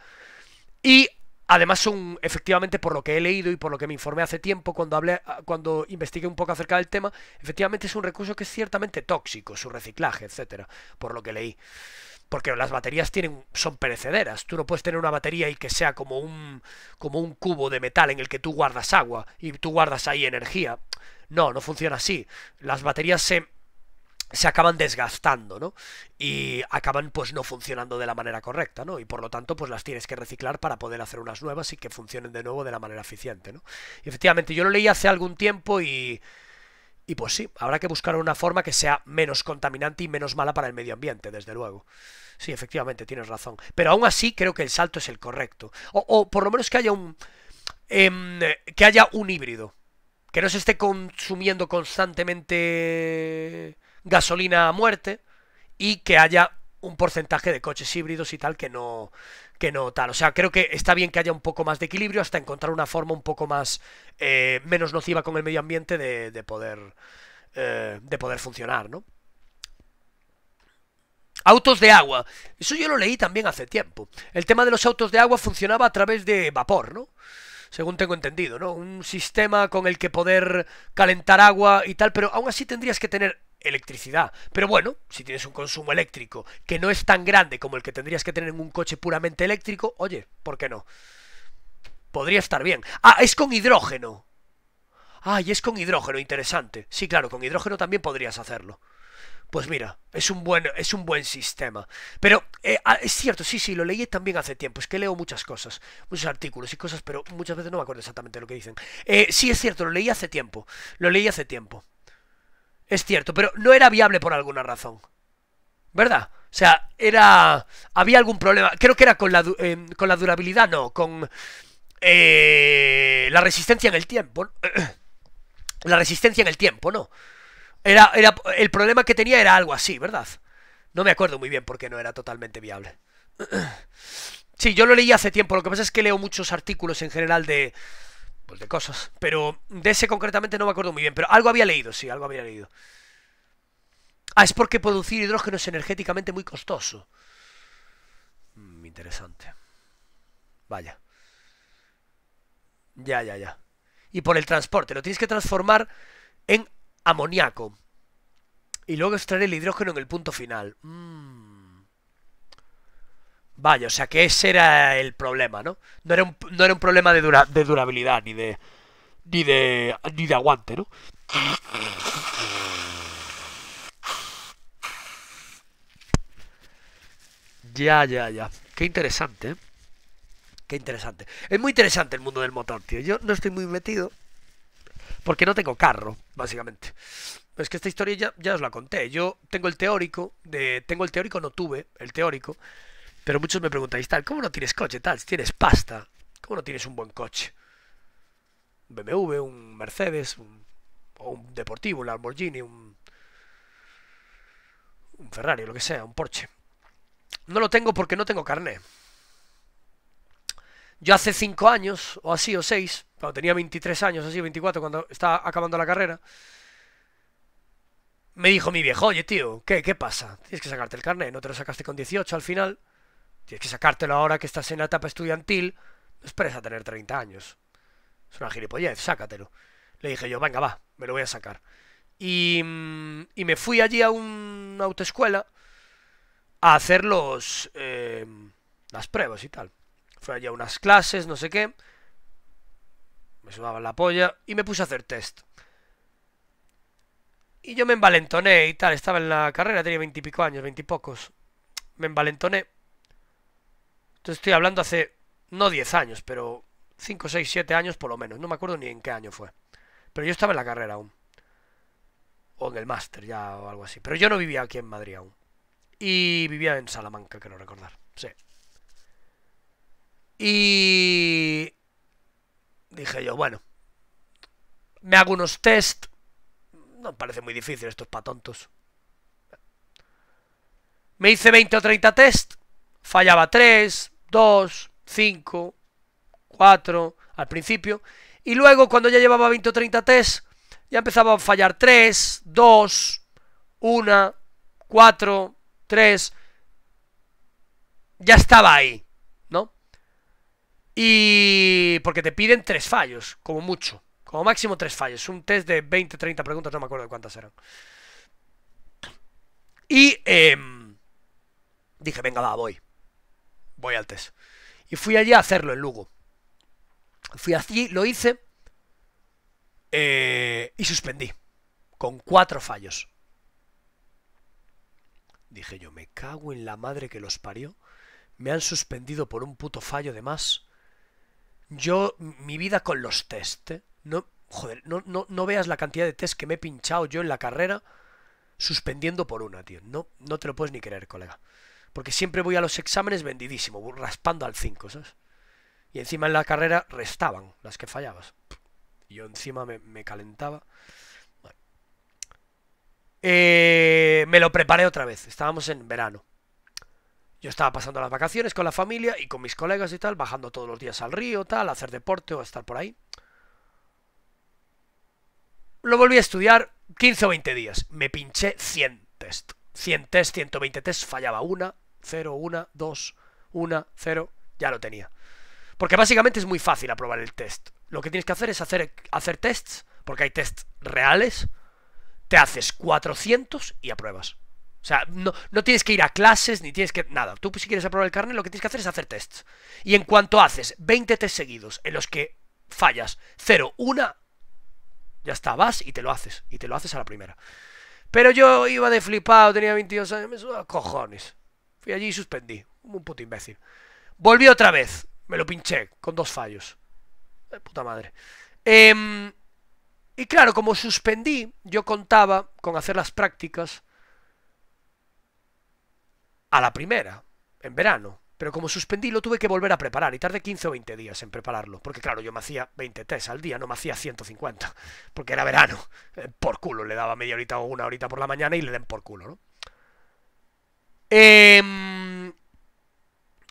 Y Además son, efectivamente, por lo que he leído y por lo que me informé hace tiempo cuando hablé, ah, cuando investigué un poco acerca del tema, efectivamente es un recurso que es ciertamente tóxico, su reciclaje, etcétera, por lo que leí. Porque las baterías tienen, son perecederas. Tú no puedes tener una batería y que sea como un, como un cubo de metal en el que tú guardas agua y tú guardas ahí energía. No, no funciona así. Las baterías se se acaban desgastando, ¿no? Y acaban pues no funcionando de la manera correcta, ¿no? Y por lo tanto pues las tienes que reciclar para poder hacer unas nuevas y que funcionen de nuevo de la manera eficiente, ¿no? efectivamente, yo lo leí hace algún tiempo y... Y pues sí, habrá que buscar una forma que sea menos contaminante y menos mala para el medio ambiente, desde luego. Sí, efectivamente, tienes razón. Pero aún así creo que el salto es el correcto. O, por lo menos que haya un... Em, que haya un híbrido. Que no se esté consumiendo constantemente gasolina a muerte y que haya un porcentaje de coches híbridos y tal que no que no tal. O sea, creo que está bien que haya un poco más de equilibrio hasta encontrar una forma un poco más eh, menos nociva con el medio ambiente de, de poder eh, de poder funcionar, ¿no? Autos de agua. Eso yo lo leí también hace tiempo. El tema de los autos de agua funcionaba a través de vapor, ¿no? según tengo entendido, ¿no? Un sistema con el que poder calentar agua y tal, pero aún así tendrías que tener electricidad. Pero bueno, si tienes un consumo eléctrico que no es tan grande como el que tendrías que tener en un coche puramente eléctrico, oye, ¿por qué no? Podría estar bien. Ah, es con hidrógeno. ¡ay! es con hidrógeno, interesante. Sí, claro, con hidrógeno también podrías hacerlo. Pues mira, es un buen, es un buen sistema. Pero eh, ah, es cierto, sí, sí, lo leí también hace tiempo. Es que leo muchas cosas, muchos artículos y cosas, pero muchas veces no me acuerdo exactamente lo que dicen. Eh, sí, es cierto, lo leí hace tiempo. Lo leí hace tiempo es cierto, pero no era viable por alguna razón. ¿Verdad? O sea, era. Había algún problema. Creo que era con la, eh, con la durabilidad, no, con. la resistencia en el tiempo. la resistencia en el tiempo, no. Era, el problema que tenía era algo así, ¿verdad? No me acuerdo muy bien por qué no era totalmente viable. sí, yo lo leí hace tiempo. Lo que pasa es que leo muchos artículos en general de, pues de cosas. Pero de ese concretamente no me acuerdo muy bien, pero algo había leído, sí, algo había leído. Ah, es porque producir hidrógeno es energéticamente muy costoso. Mm, interesante. Vaya. Ya, ya, ya. Y por el transporte, lo tienes que transformar en amoníaco. Y luego extraer el hidrógeno en el punto final. Mmm. Vaya, o sea que ese era el problema, ¿no? No era un, problema de, de durabilidad ni de, ni de. ni de aguante, ¿no? Ya, ya, ya. Qué interesante, ¿eh? Qué interesante. Es muy interesante el mundo del motor, tío. Yo no estoy muy metido. Porque no tengo carro, básicamente. Es que esta historia ya, ya os la conté. Yo tengo el teórico, de, tengo el teórico, no tuve el teórico. Pero muchos me preguntáis, tal, ¿cómo no tienes coche, tal? tienes pasta, ¿cómo no tienes un buen coche? Un BMW, un Mercedes, un, deportivo, un Lamborghini, un, un Ferrari, lo que sea, un Porsche. No lo tengo porque no tengo carné. Yo hace 5 años, o así, o 6, cuando tenía 23 años, así, 24, cuando estaba acabando la carrera, me dijo mi viejo, oye tío, ¿qué, qué pasa? Tienes que sacarte el carnet, no te lo sacaste con 18 al final. Tienes que sacártelo ahora que estás en la etapa estudiantil. No esperes a tener 30 años. Es una gilipollez, sácatelo. Le dije yo, venga, va, me lo voy a sacar. Y, mm, me fui allí a una autoescuela a hacer los, eh, las pruebas y tal. Fui allí a unas clases, no sé qué. Me sumaban la polla y me puse a hacer test. Y yo me envalentoné y tal. Estaba en la carrera, tenía veintipico años, veintipocos. Me envalentoné entonces estoy hablando hace, no 10 años, pero 5, 6, 7 años por lo menos. No me acuerdo ni en qué año fue. Pero yo estaba en la carrera aún. O en el máster ya o algo así. Pero yo no vivía aquí en Madrid aún. Y vivía en Salamanca, creo recordar. Sí. Y dije yo, bueno, me hago unos test. No parece muy difícil, estos es para tontos. Me hice 20 o 30 test, fallaba 3, 2, 5, 4 al principio. Y luego cuando ya llevaba 20 o 30 test, ya empezaba a fallar 3, 2, 1, 4, 3. Ya estaba ahí, ¿no? Y porque te piden tres fallos, como mucho. Como máximo tres fallos. Un test de 20, 30 preguntas, no me acuerdo cuántas eran. Y em, dije, venga, va, voy voy al test. Y fui allí a hacerlo en Lugo. Fui allí, lo hice eh, y suspendí. Con cuatro fallos. Dije yo, me cago en la madre que los parió. Me han suspendido por un puto fallo de más. Yo, mi vida con los test. ¿eh? No, joder, no, no, no, veas la cantidad de test que me he pinchado yo en la carrera suspendiendo por una, tío. No, no te lo puedes ni creer, colega. Porque siempre voy a los exámenes vendidísimo, raspando al 5, ¿sabes? Y encima en la carrera restaban las que fallabas. Y yo encima me, calentaba. Eh, me lo preparé otra vez. Estábamos en verano. Yo estaba pasando las vacaciones con la familia y con mis colegas y tal, bajando todos los días al río, tal, a hacer deporte o a estar por ahí. Lo volví a estudiar 15 o 20 días. Me pinché 100 test. 100 test, 120 test, fallaba una, 0, 1, 2, 1, 0, ya lo tenía. Porque básicamente es muy fácil aprobar el test. Lo que tienes que hacer es hacer, hacer tests, porque hay tests reales, te haces 400 y apruebas. O sea, no, tienes que ir a clases, ni tienes que... Nada, tú si quieres aprobar el carnet, lo que tienes que hacer es hacer tests. Y en cuanto haces 20 test seguidos en los que fallas 0, 1, ya está, vas y te lo haces. Y te lo haces a la primera. Pero yo iba de flipado, tenía 22 años, me cojones. Fui allí y suspendí. Como un puto imbécil. Volví otra vez. Me lo pinché con dos fallos. De puta madre. Em, y claro, como suspendí, yo contaba con hacer las prácticas a la primera, en verano. Pero como suspendí, lo tuve que volver a preparar y tardé 15 o 20 días en prepararlo. Porque claro, yo me hacía 20 al día, no me hacía 150. Porque era verano. Eh, por culo, le daba media horita o una horita por la mañana y le den por culo, ¿no? Em,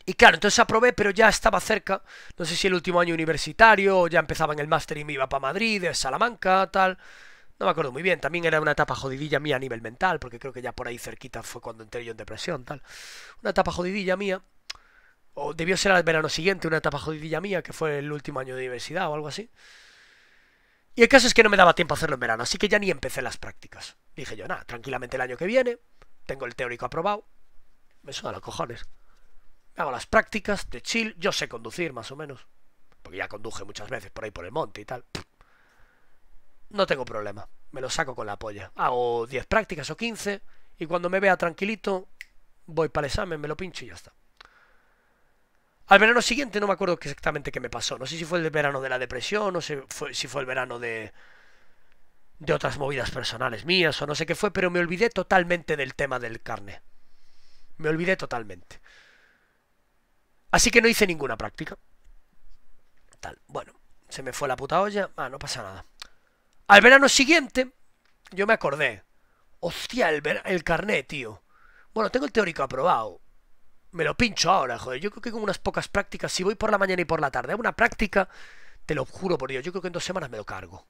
y claro, entonces aprobé, pero ya estaba cerca. No sé si el último año universitario, O ya empezaba en el máster y me iba para Madrid, de Salamanca, tal. No me acuerdo muy bien. También era una etapa jodidilla mía a nivel mental, porque creo que ya por ahí cerquita fue cuando entré yo en depresión, tal. Una etapa jodidilla mía. O debió ser al verano siguiente, una etapa jodidilla mía, que fue el último año de universidad o algo así. Y el caso es que no me daba tiempo a hacerlo en verano, así que ya ni empecé las prácticas. Dije yo, nada, tranquilamente el año que viene, tengo el teórico aprobado, me a los cojones. hago las prácticas de chill. Yo sé conducir, más o menos. Porque ya conduje muchas veces por ahí por el monte y tal. No tengo problema. Me lo saco con la polla. Hago 10 prácticas o 15. Y cuando me vea tranquilito, voy para el examen, me lo pincho y ya está. Al verano siguiente no me acuerdo exactamente qué me pasó. No sé si fue el verano de la depresión, no sé si fue el verano de, de otras movidas personales mías o no sé qué fue, pero me olvidé totalmente del tema del carne. Me olvidé totalmente. Así que no hice ninguna práctica. Tal. Bueno, se me fue la puta olla. Ah, no pasa nada. Al verano siguiente, yo me acordé. Hostia, el, el carnet, tío. Bueno, tengo el teórico aprobado. Me lo pincho ahora, joder. Yo creo que con unas pocas prácticas, si voy por la mañana y por la tarde a una práctica, te lo juro por Dios, yo creo que en dos semanas me lo cargo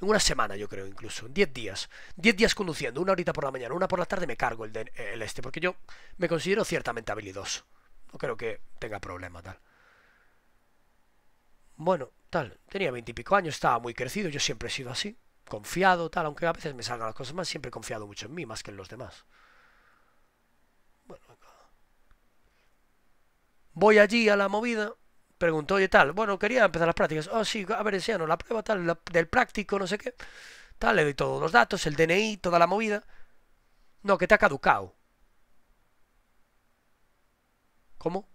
en una semana yo creo incluso, en 10 días, 10 días conduciendo, una horita por la mañana, una por la tarde me cargo el, el este, porque yo me considero ciertamente habilidoso, no creo que tenga problema tal. Bueno, tal, tenía veintipico años, estaba muy crecido, yo siempre he sido así, confiado, tal, aunque a veces me salgan las cosas más siempre he confiado mucho en mí, más que en los demás. Bueno, Voy allí a la movida, preguntó y tal, bueno, quería empezar las prácticas. Oh, sí, a ver, no la prueba tal, del práctico, no sé qué. Tal, le doy todos los datos, el DNI, toda la movida. No, que te ha caducado. ¿Cómo?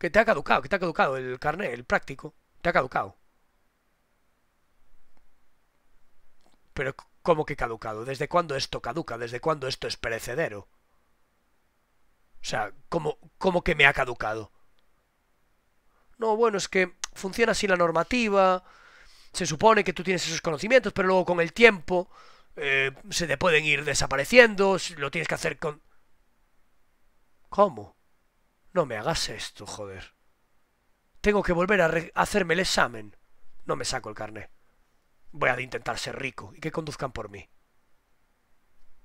Que te ha caducado, que te ha caducado el carnet, el práctico. Te ha caducado. Pero, ¿cómo que caducado? ¿Desde cuándo esto caduca? ¿Desde cuándo esto es perecedero? O sea, ¿cómo, cómo que me ha caducado? No, bueno, es que funciona así la normativa, se supone que tú tienes esos conocimientos, pero luego con el tiempo eh, se te pueden ir desapareciendo, lo tienes que hacer con... ¿Cómo? No me hagas esto, joder. Tengo que volver a hacerme el examen. No me saco el carné. Voy a intentar ser rico y que conduzcan por mí.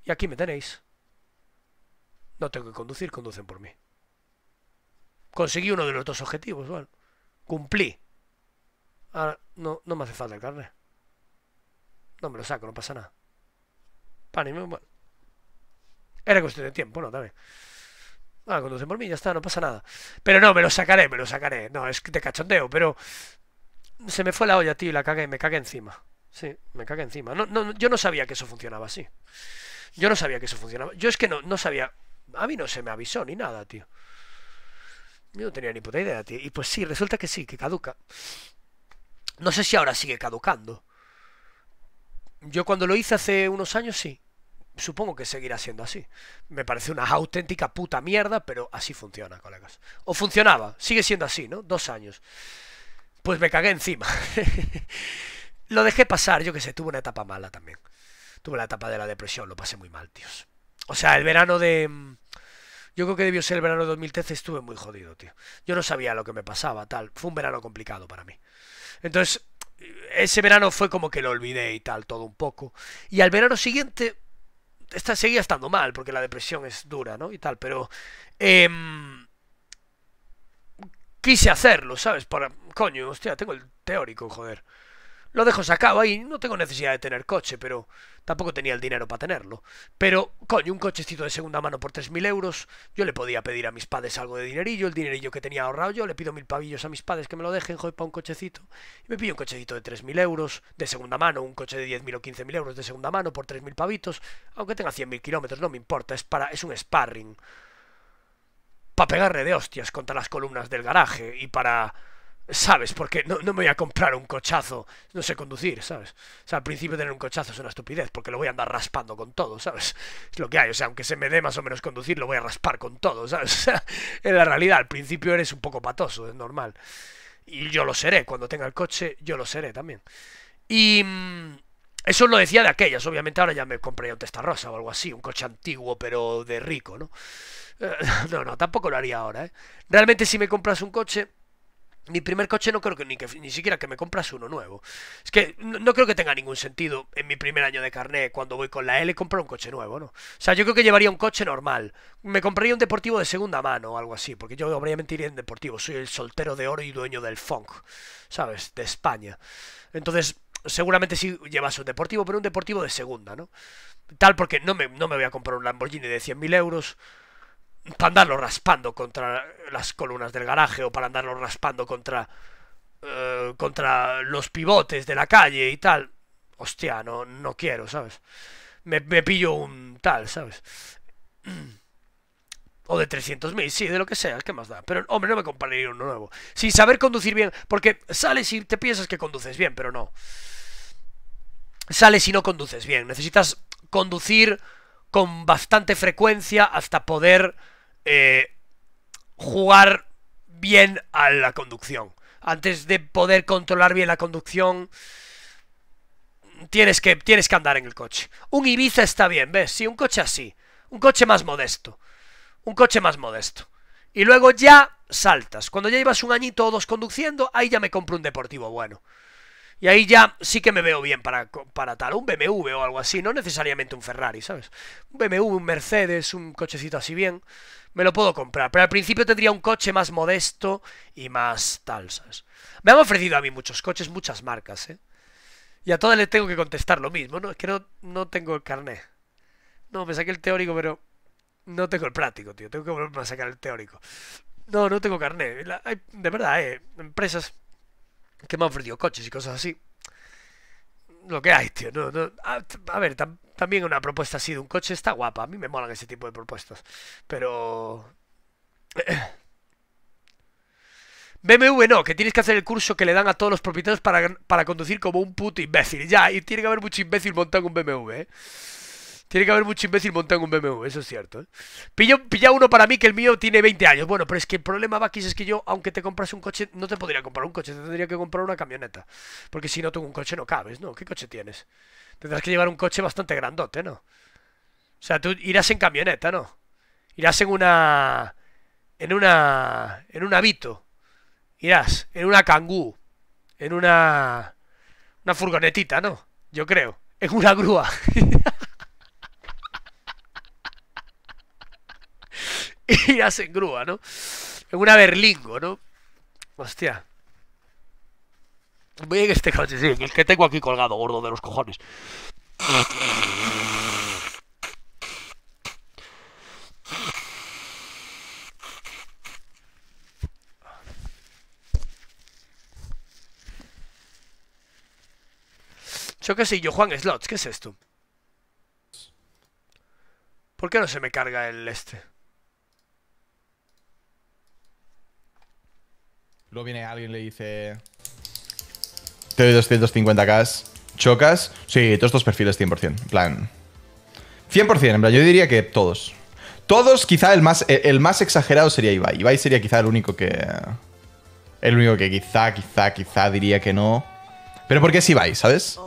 Y aquí me tenéis. No tengo que conducir, conducen por mí. Conseguí uno de los dos objetivos, bueno. Cumplí. Ahora, no, no me hace falta el carne No me lo saco, no pasa nada. Para ni me... Era cuestión de tiempo, ¿no? También. Ah, conducen por mí, ya está, no pasa nada. Pero no, me lo sacaré, me lo sacaré. No, es que de cachondeo, pero. Se me fue la olla, tío, y la cagué, me cagué encima. Sí, me cagué encima. No, no, yo no sabía que eso funcionaba así. Yo no sabía que eso funcionaba. Yo es que no, no sabía. A mí no se me avisó ni nada, tío. Yo no tenía ni puta idea, tío. Y pues sí, resulta que sí, que caduca. No sé si ahora sigue caducando. Yo cuando lo hice hace unos años, sí. Supongo que seguirá siendo así. Me parece una auténtica puta mierda, pero así funciona, colegas. O funcionaba, sigue siendo así, ¿no? Dos años. Pues me cagué encima. lo dejé pasar, yo que sé, tuve una etapa mala también. Tuve la etapa de la depresión, lo pasé muy mal, tíos. O sea, el verano de mm, yo creo que debió ser el verano de 2013, estuve muy jodido, tío. Yo no sabía lo que me pasaba, tal. Fue un verano complicado para mí. Entonces, ese verano fue como que lo olvidé y tal, todo un poco. Y al verano siguiente, esta, seguía estando mal, porque la depresión es dura, ¿no? Y tal, pero... Em, quise hacerlo, ¿sabes? Para... Coño, hostia, tengo el teórico, joder. Lo dejo sacado ahí, no tengo necesidad de tener coche, pero... Tampoco tenía el dinero para tenerlo. Pero, coño, un cochecito de segunda mano por 3.000 euros. Yo le podía pedir a mis padres algo de dinerillo, el dinerillo que tenía ahorrado yo. Le pido mil pavillos a mis padres que me lo dejen, joder, para un cochecito. Y me pillo un cochecito de 3.000 euros de segunda mano, un coche de 10.000 o 15.000 euros de segunda mano por 3.000 pavitos. Aunque tenga 100.000 kilómetros, no me importa. Es, para, es un sparring. Para pegarle de hostias contra las columnas del garaje y para ¿Sabes? Porque no, no, me voy a comprar un cochazo. No sé conducir, ¿sabes? O sea, al principio tener un cochazo es una estupidez, porque lo voy a andar raspando con todo, ¿sabes? Es lo que hay. O sea, aunque se me dé más o menos conducir, lo voy a raspar con todo, ¿sabes? en la realidad, al principio eres un poco patoso, es normal. Y yo lo seré. Cuando tenga el coche, yo lo seré también. Y... Mm, eso lo decía de aquellas, obviamente ahora ya me compré un testarrosa o algo así, un coche antiguo pero de rico, ¿no? no, no, tampoco lo haría ahora, ¿eh? Realmente si me compras un coche, mi primer coche no creo que ni, siquiera que me compras uno nuevo. Es que no, creo que tenga ningún sentido en mi primer año de carnet, cuando voy con la L, comprar un coche nuevo, ¿no? O sea, yo creo que llevaría un coche normal. Me compraría un deportivo de segunda mano o algo así, porque yo obviamente iría en deportivo. Soy el soltero de oro y dueño del funk, ¿sabes? De España. Entonces, seguramente sí llevas un deportivo, pero un deportivo de segunda, ¿no? Tal porque no me, no me voy a comprar un Lamborghini de 100.000 euros para andarlo raspando contra las columnas del garaje o para andarlo raspando contra eh, contra los pivotes de la calle y tal. Hostia, no, quiero, ¿sabes? Me, pillo un tal, ¿sabes? O de 300.000, sí, de lo que sea, que más da? Pero, hombre, no me compraría uno nuevo. Sin saber conducir bien, porque sales y te piensas que conduces bien, pero no. Sales y no conduces bien. Necesitas conducir con bastante frecuencia hasta poder eh, jugar bien a la conducción. Antes de poder controlar bien la conducción, tienes que, tienes que andar en el coche. Un Ibiza está bien, ¿ves? Sí, un coche así. Un coche más modesto. Un coche más modesto. Y luego ya saltas. Cuando ya llevas un añito o dos conduciendo, ahí ya me compro un deportivo bueno. Y ahí ya sí que me veo bien para, para tal, un BMW o algo así, no necesariamente un Ferrari, ¿sabes? Un BMW, un Mercedes, un cochecito así bien, me lo puedo comprar. Pero al principio tendría un coche más modesto y más tal, ¿sabes? Me han ofrecido a mí muchos coches, muchas marcas, ¿eh? Y a todas les tengo que contestar lo mismo, ¿no? Es que no, tengo el carné. No, me saqué el teórico, pero no tengo el práctico, tío. Tengo que volverme a sacar el teórico. No, no tengo carné. Eh, de verdad, eh. Empresas que me han ofrecido coches y cosas así. Lo que hay, tío. No, A, ver, también una propuesta así de un coche está guapa. A mí me molan ese tipo de propuestas. Pero... BMW no, que tienes que hacer el curso que le dan a todos los propietarios para, para conducir como un puto imbécil. Ya, y tiene que haber mucho imbécil montado un BMW, ¿eh? Tiene que haber mucho imbécil montando un BMW, eso es cierto. ¿eh? Pilla, uno para mí que el mío tiene 20 años. Bueno, pero es que el problema, Bakis, es que yo, aunque te compras un coche, no te podría comprar un coche, te tendría que comprar una camioneta. Porque si no tengo un coche no cabes, ¿no? ¿Qué coche tienes? Tendrás que llevar un coche bastante grandote, ¿no? O sea, tú irás en camioneta, ¿no? Irás en una... En una... En un habito. Irás en una cangú. En una... Una furgonetita, ¿no? Yo creo. En una grúa. irás en grúa, ¿no? En una berlingo, ¿no? Hostia. Voy en este coche Sí, el que tengo aquí colgado, gordo de los cojones. Yo qué sé, yo Juan Slots, ¿qué es esto? ¿Por qué no se me carga el este? Luego viene alguien y le dice... Te doy 250k. ¿Chocas? Sí, todos estos perfiles 100%. En plan... 100%, en plan, yo diría que todos. Todos, quizá el más, el, más exagerado sería Ibai. Ibai sería quizá el único que... El único que quizá, quizá, quizá diría que no. Pero porque es Ibai, ¿sabes?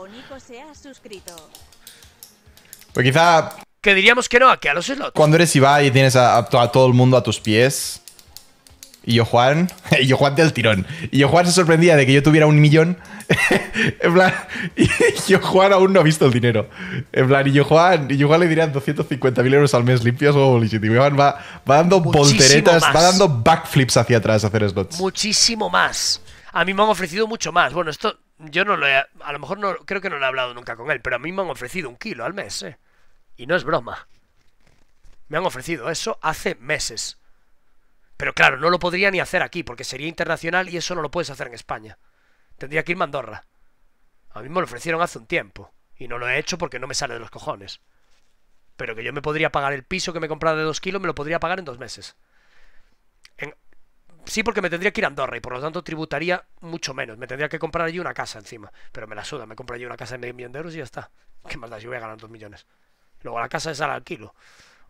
Pues quizá... Que diríamos que no, que a los slots. Cuando eres Ibai y tienes a todo el mundo a tus pies y yo, Juan, y yo, Juan del tirón. Y yo, Juan se sorprendía de que yo tuviera un millón. en plan, y yo, Juan aún no ha visto el dinero. En plan, y yo, Juan, y yo, Juan le dirían 250.000 euros al mes limpios o Y Juan va, va dando volteretas, va dando backflips hacia atrás a hacer slots. Muchísimo más. A mí me han ofrecido mucho más. Bueno, esto yo no lo he. A lo mejor no, creo que no lo he hablado nunca con él, pero a mí me han ofrecido un kilo al mes, eh. Y no es broma. Me han ofrecido eso hace meses. Pero claro, no lo podría ni hacer aquí, porque sería internacional y eso no lo puedes hacer en España. Tendría que irme a Andorra. A mí me lo ofrecieron hace un tiempo, y no lo he hecho porque no me sale de los cojones. Pero que yo me podría pagar el piso que me comprara de dos kilos, me lo podría pagar en dos meses. Sí, porque me tendría que ir a Andorra y por lo tanto tributaría mucho menos. Me tendría que comprar allí una casa encima. Pero me la suda, me compro allí una casa de medio millón de euros y ya está. ¿Qué más da si voy a ganar dos millones? Luego la casa es al alquilo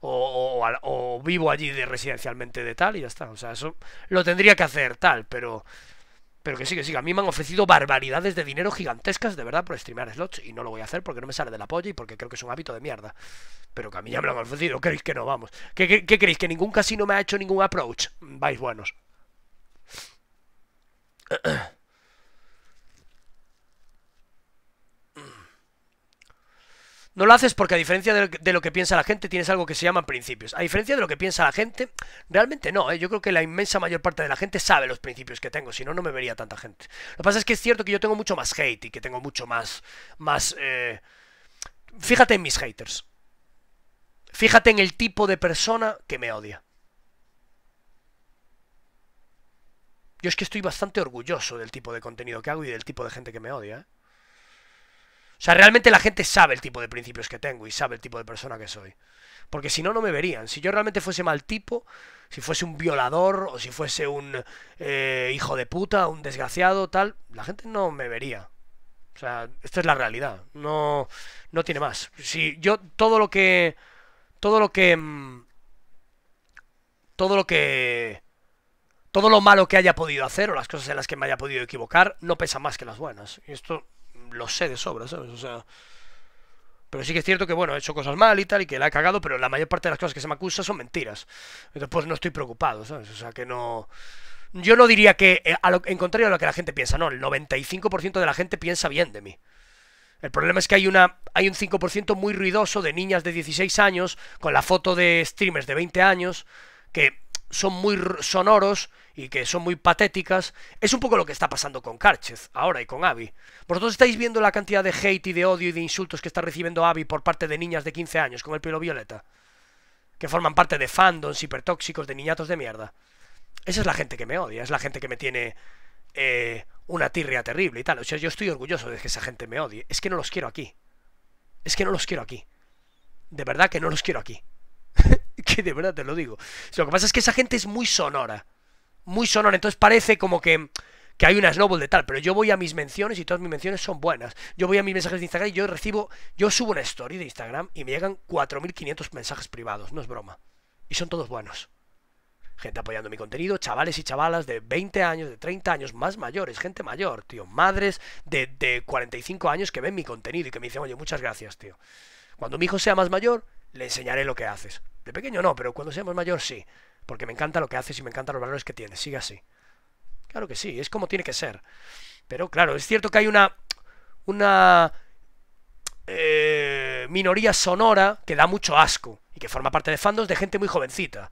o, vivo allí de residencialmente de tal y ya está. O sea, eso lo tendría que hacer tal, pero... Pero que sí, que sí, a mí me han ofrecido barbaridades de dinero gigantescas de verdad por streamear slots y no lo voy a hacer porque no me sale del apoyo y porque creo que es un hábito de mierda. Pero que a mí ya me lo han ofrecido, ¿creéis que no? Vamos. qué creéis? ¿Que ningún casino me ha hecho ningún approach? Vais buenos. No lo haces porque a diferencia de lo que piensa la gente tienes algo que se llama principios. A diferencia de lo que piensa la gente, realmente no. ¿eh? Yo creo que la inmensa mayor parte de la gente sabe los principios que tengo, si no, no me vería tanta gente. Lo que pasa es que es cierto que yo tengo mucho más hate y que tengo mucho más... más eh, Fíjate en mis haters. Fíjate en el tipo de persona que me odia. Yo es que estoy bastante orgulloso del tipo de contenido que hago y del tipo de gente que me odia. ¿eh? O sea, realmente la gente sabe el tipo de principios que tengo y sabe el tipo de persona que soy. Porque si no, no me verían. Si yo realmente fuese mal tipo, si fuese un violador o si fuese un eh, hijo de puta, un desgraciado, tal, la gente no me vería. O sea, esta es la realidad. No, no tiene más. Si yo todo lo que, todo lo que, mm, todo lo que, todo lo malo que haya podido hacer o las cosas en las que me haya podido equivocar no pesa más que las buenas. Y esto lo sé de sobra, ¿sabes? O sea... Pero sí que es cierto que, bueno, he hecho cosas mal y tal, y que la he cagado, pero la mayor parte de las cosas que se me acusa son mentiras. Entonces, pues no estoy preocupado, ¿sabes? O sea, que no... Yo no diría que, eh, en contrario a lo que la gente piensa, no, el 95% de la gente piensa bien de mí. El problema es que hay, una, hay un 5% muy ruidoso de niñas de 16 años con la foto de streamers de 20 años que son muy sonoros y que son muy patéticas, es un poco lo que está pasando con Karchez ahora y con Abby. Vosotros estáis viendo la cantidad de hate y de odio y de insultos que está recibiendo Abby por parte de niñas de 15 años con el pelo violeta, que forman parte de fandoms hipertóxicos de niñatos de mierda. Esa es la gente que me odia, es la gente que me tiene eh, una tirria terrible y tal. O sea, yo estoy orgulloso de que esa gente me odie. Es que no los quiero aquí. Es que no los quiero aquí. De verdad que no los quiero aquí. que de verdad te lo digo. Lo que pasa es que esa gente es muy sonora. Muy sonora, entonces parece como que que hay una snowball de tal, pero yo voy a mis menciones y todas mis menciones son buenas. Yo voy a mis mensajes de Instagram y yo recibo, yo subo una story de Instagram y me llegan 4.500 mensajes privados, no es broma. Y son todos buenos. Gente apoyando mi contenido, chavales y chavalas de 20 años, de 30 años, más mayores, gente mayor, tío, madres de, de 45 años que ven mi contenido y que me dicen, oye, muchas gracias, tío. Cuando mi hijo sea más mayor, le enseñaré lo que haces. De pequeño no, pero cuando seamos mayor sí. Porque me encanta lo que haces y me encantan los valores que tienes. Sigue así. Claro que sí, es como tiene que ser. Pero claro, es cierto que hay una. una. Eh, minoría sonora que da mucho asco y que forma parte de fandoms de gente muy jovencita.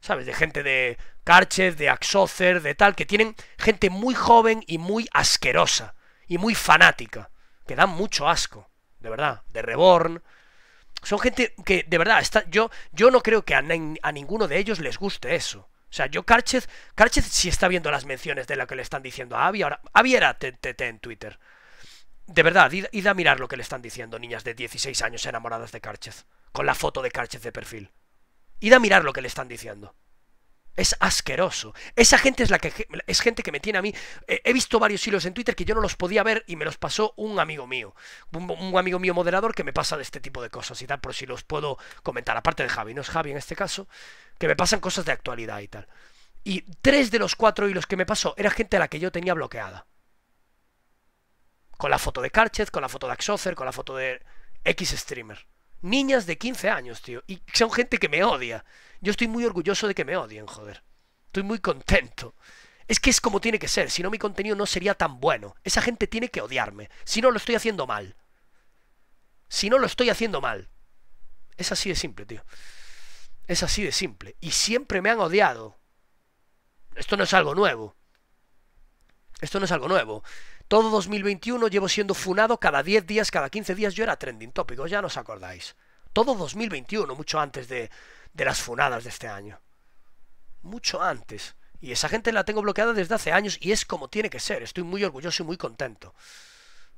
¿Sabes? De gente de Karchev, de Axocer, de tal, que tienen gente muy joven y muy asquerosa y muy fanática, que dan mucho asco, de verdad. De Reborn, son gente que, de verdad, está, yo, yo no creo que a, ninguno de ellos les guste eso. O sea, yo Karchez, Karchez sí está viendo las menciones de lo que le están diciendo a Avi. Ahora, Avi era TTT en Twitter. De verdad, id, a mirar lo que le están diciendo niñas de 16 años enamoradas de Karchez. Con la foto de Karchez de perfil. Id a mirar lo que le están diciendo. Es asqueroso. Esa gente es la que es gente que me tiene a mí. Eh, he visto varios hilos en Twitter que yo no los podía ver y me los pasó un amigo mío. Un, amigo mío moderador que me pasa de este tipo de cosas y tal, por si los puedo comentar. Aparte de Javi, no es Javi en este caso, que me pasan cosas de actualidad y tal. Y tres de los cuatro hilos que me pasó era gente a la que yo tenía bloqueada. Con la foto de Karchez, con la foto de Axozer, con la foto de X streamer niñas de 15 años, tío. Y son gente que me odia. Yo estoy muy orgulloso de que me odien, joder. Estoy muy contento. Es que es como tiene que ser, si no mi contenido no sería tan bueno. Esa gente tiene que odiarme, si no lo estoy haciendo mal. Si no lo estoy haciendo mal. Es así de simple, tío. Es así de simple. Y siempre me han odiado. Esto no es algo nuevo. Esto no es algo nuevo. Todo 2021 llevo siendo funado cada 10 días, cada 15 días. Yo era trending topic, ya no os acordáis. Todo 2021, mucho antes de, de las funadas de este año. Mucho antes. Y esa gente la tengo bloqueada desde hace años y es como tiene que ser. Estoy muy orgulloso y muy contento.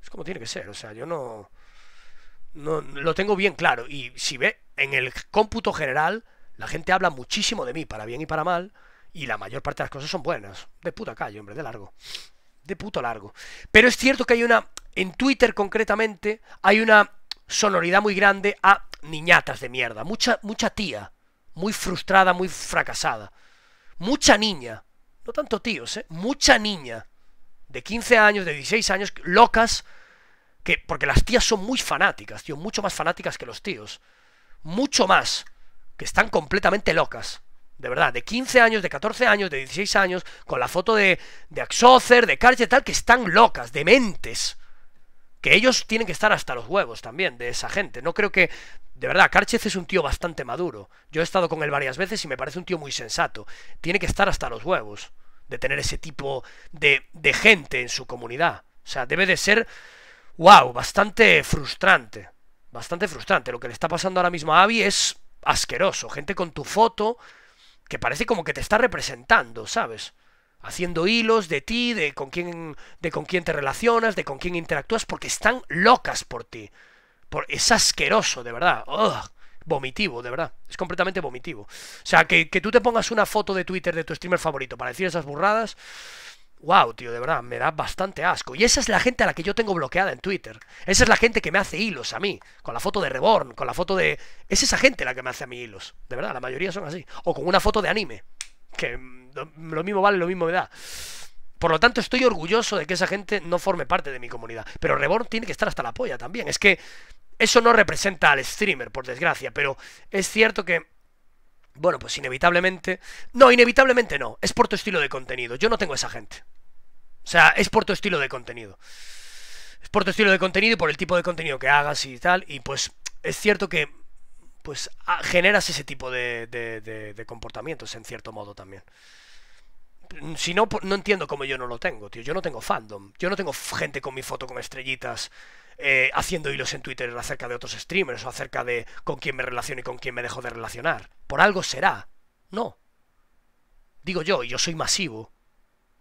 Es como tiene que ser. O sea, yo no... No, lo tengo bien claro. Y si ve, en el cómputo general, la gente habla muchísimo de mí, para bien y para mal, y la mayor parte de las cosas son buenas. De puta calle, hombre, de largo de puto largo. Pero es cierto que hay una, en Twitter concretamente, hay una sonoridad muy grande a niñatas de mierda. Mucha, mucha tía, muy frustrada, muy fracasada. Mucha niña, no tanto tíos, ¿eh? Mucha niña de 15 años, de 16 años, locas, que, porque las tías son muy fanáticas, tío, mucho más fanáticas que los tíos. Mucho más, que están completamente locas de verdad, de 15 años, de 14 años, de 16 años, con la foto de, de Axocer, de Karchez y tal, que están locas, dementes. Que ellos tienen que estar hasta los huevos también, de esa gente. No creo que. De verdad, Karchez es un tío bastante maduro. Yo he estado con él varias veces y me parece un tío muy sensato. Tiene que estar hasta los huevos de tener ese tipo de, de gente en su comunidad. O sea, debe de ser. ¡Wow! Bastante frustrante. Bastante frustrante. Lo que le está pasando ahora mismo a Avi es asqueroso. Gente con tu foto que parece como que te está representando, ¿sabes? Haciendo hilos de ti, de con quién, de con quién te relacionas, de con quién interactúas, porque están locas por ti. Por, es asqueroso, de verdad. vomitivo, de verdad. Es completamente vomitivo. O sea, que, que tú te pongas una foto de Twitter de tu streamer favorito para decir esas burradas. Wow, tío, de verdad, me da bastante asco. Y esa es la gente a la que yo tengo bloqueada en Twitter. Esa es la gente que me hace hilos a mí. Con la foto de Reborn, con la foto de. Es esa gente la que me hace a mí hilos. De verdad, la mayoría son así. O con una foto de anime. Que lo mismo vale, lo mismo me da. Por lo tanto, estoy orgulloso de que esa gente no forme parte de mi comunidad. Pero Reborn tiene que estar hasta la polla también. Es que eso no representa al streamer, por desgracia. Pero es cierto que bueno, pues inevitablemente... No, inevitablemente no. Es por tu estilo de contenido. Yo no tengo esa gente. O sea, es por tu estilo de contenido. Es por tu estilo de contenido y por el tipo de contenido que hagas y tal. Y pues es cierto que pues ah, generas ese tipo de, comportamientos en cierto modo también. Si no, pues, no entiendo cómo yo no lo tengo, tío. Yo no tengo fandom. Yo no tengo gente con mi foto con estrellitas eh, haciendo hilos en Twitter acerca de otros streamers o acerca de con quién me relaciono y con quién me dejo de relacionar. Por algo será. No. Digo yo, y yo soy masivo.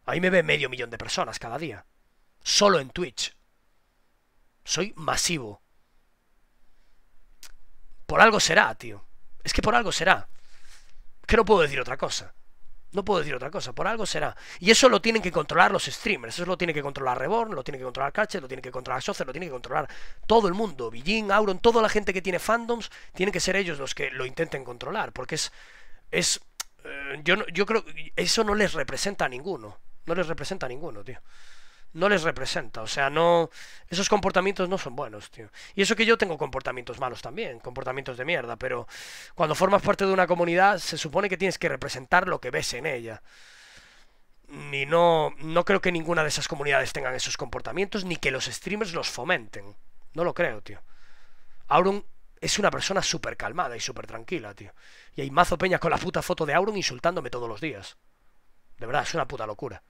Ahí me ve medio millón de personas cada día. Solo en Twitch. Soy masivo. Por algo será, tío. Es que por algo será. que no puedo decir otra cosa. No puedo decir otra cosa, por algo será. Y eso lo tienen que controlar los streamers, eso lo tiene que controlar Reborn, lo tiene que controlar Cache, lo tiene que controlar Socer, lo tiene que controlar todo el mundo. Billing, Auron, toda la gente que tiene fandoms, tienen que ser ellos los que lo intenten controlar, porque es... es eh, yo, yo creo que eso no les representa a ninguno. No les representa a ninguno, tío no les representa. O sea, no. Esos comportamientos no son buenos, tío. Y eso que yo tengo comportamientos malos también, comportamientos de mierda, pero cuando formas parte de una comunidad, se supone que tienes que representar lo que ves en ella. Y no. No creo que ninguna de esas comunidades tengan esos comportamientos, ni que los streamers los fomenten. No lo creo, tío. Auron es una persona súper calmada y súper tranquila, tío. Y hay mazo peña con la puta foto de Auron insultándome todos los días. De verdad, es una puta locura.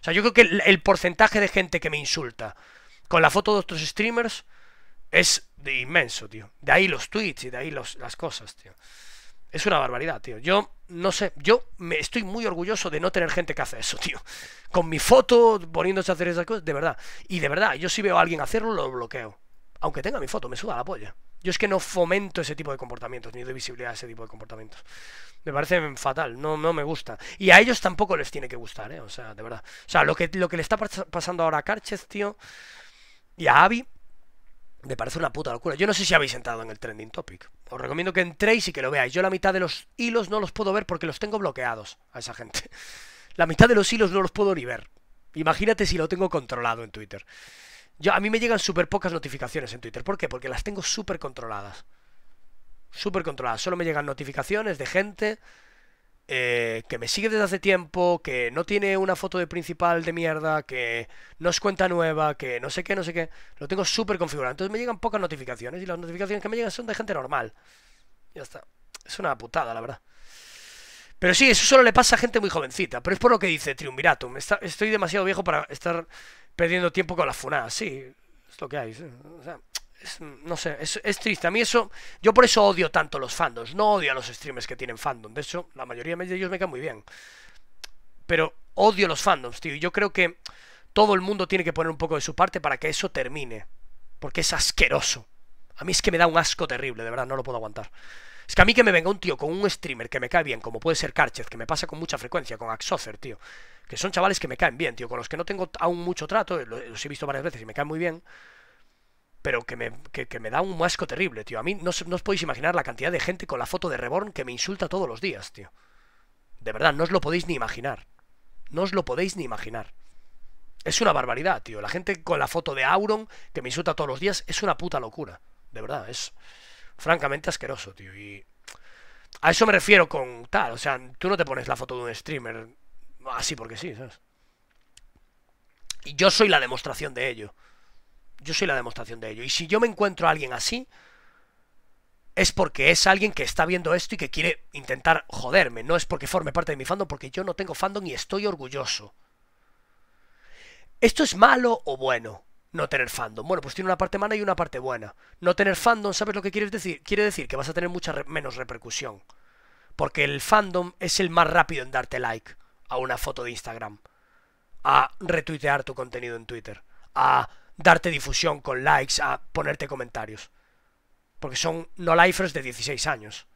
O sea, yo creo que el, porcentaje de gente que me insulta con la foto de otros streamers es de inmenso, tío. De ahí los tweets y de ahí las cosas, tío. Es una barbaridad, tío. Yo no sé, yo me estoy muy orgulloso de no tener gente que hace eso, tío. Con mi foto poniéndose a hacer esas cosas, de verdad. Y de verdad, yo si veo a alguien hacerlo, lo bloqueo. Aunque tenga mi foto, me suda la polla. Yo es que no fomento ese tipo de comportamientos, ni doy visibilidad a ese tipo de comportamientos. Me parece fatal, no, me gusta. Y a ellos tampoco les tiene que gustar, ¿eh? O sea, de verdad. O sea, lo que, lo que le está pasando ahora a Carches, tío, y a Avi, me parece una puta locura. Yo no sé si habéis entrado en el trending topic. Os recomiendo que entréis y que lo veáis. Yo la mitad de los hilos no los puedo ver porque los tengo bloqueados a esa gente. La mitad de los hilos no los puedo ni ver. Imagínate si lo tengo controlado en Twitter a mí me llegan súper pocas notificaciones en Twitter. ¿Por qué? Porque las tengo súper controladas. Súper controladas. Solo me llegan notificaciones de gente eh, que me sigue desde hace tiempo, que no tiene una foto de principal de mierda, que no es cuenta nueva, que no sé qué, no sé qué. Lo tengo súper configurado. Entonces me llegan pocas notificaciones y las notificaciones que me llegan son de gente normal. Ya está. Es una putada, la verdad. Pero sí, eso solo le pasa a gente muy jovencita. Pero es por lo que dice Triumviratum. estoy demasiado viejo para estar perdiendo tiempo con la funada, sí, es lo que hay. O sea, no sé, es, triste. A mí eso, yo por eso odio tanto los fandoms, no odio a los streamers que tienen fandom, de hecho, la mayoría de ellos me caen muy bien. Pero odio los fandoms, tío, y yo creo que todo el mundo tiene que poner un poco de su parte para que eso termine, porque es asqueroso. A mí es que me da un asco terrible, de verdad, no lo puedo aguantar. Es que a mí que me venga un tío con un streamer que me cae bien, como puede ser Karchez, que me pasa con mucha frecuencia, con Axofer, tío que son chavales que me caen bien, tío, con los que no tengo aún mucho trato, los he visto varias veces y me caen muy bien, pero que me, da un asco terrible, tío. A mí no, no, os podéis imaginar la cantidad de gente con la foto de Reborn que me insulta todos los días, tío. De verdad, no os lo podéis ni imaginar. No os lo podéis ni imaginar. Es una barbaridad, tío. La gente con la foto de Auron que me insulta todos los días es una puta locura. De verdad, es francamente asqueroso, tío. Y a eso me refiero con tal. O sea, tú no te pones la foto de un streamer así ah, porque sí, ¿sabes? Y yo soy la demostración de ello. Yo soy la demostración de ello. Y si yo me encuentro a alguien así, es porque es alguien que está viendo esto y que quiere intentar joderme. No es porque forme parte de mi fandom, porque yo no tengo fandom y estoy orgulloso. ¿Esto es malo o bueno? No tener fandom. Bueno, pues tiene una parte mala y una parte buena. No tener fandom, ¿sabes lo que quiere decir? Quiere decir que vas a tener mucha menos repercusión. Porque el fandom es el más rápido en darte like a una foto de Instagram, a retuitear tu contenido en Twitter, a darte difusión con likes, a ponerte comentarios. Porque son no lifers de 16 años.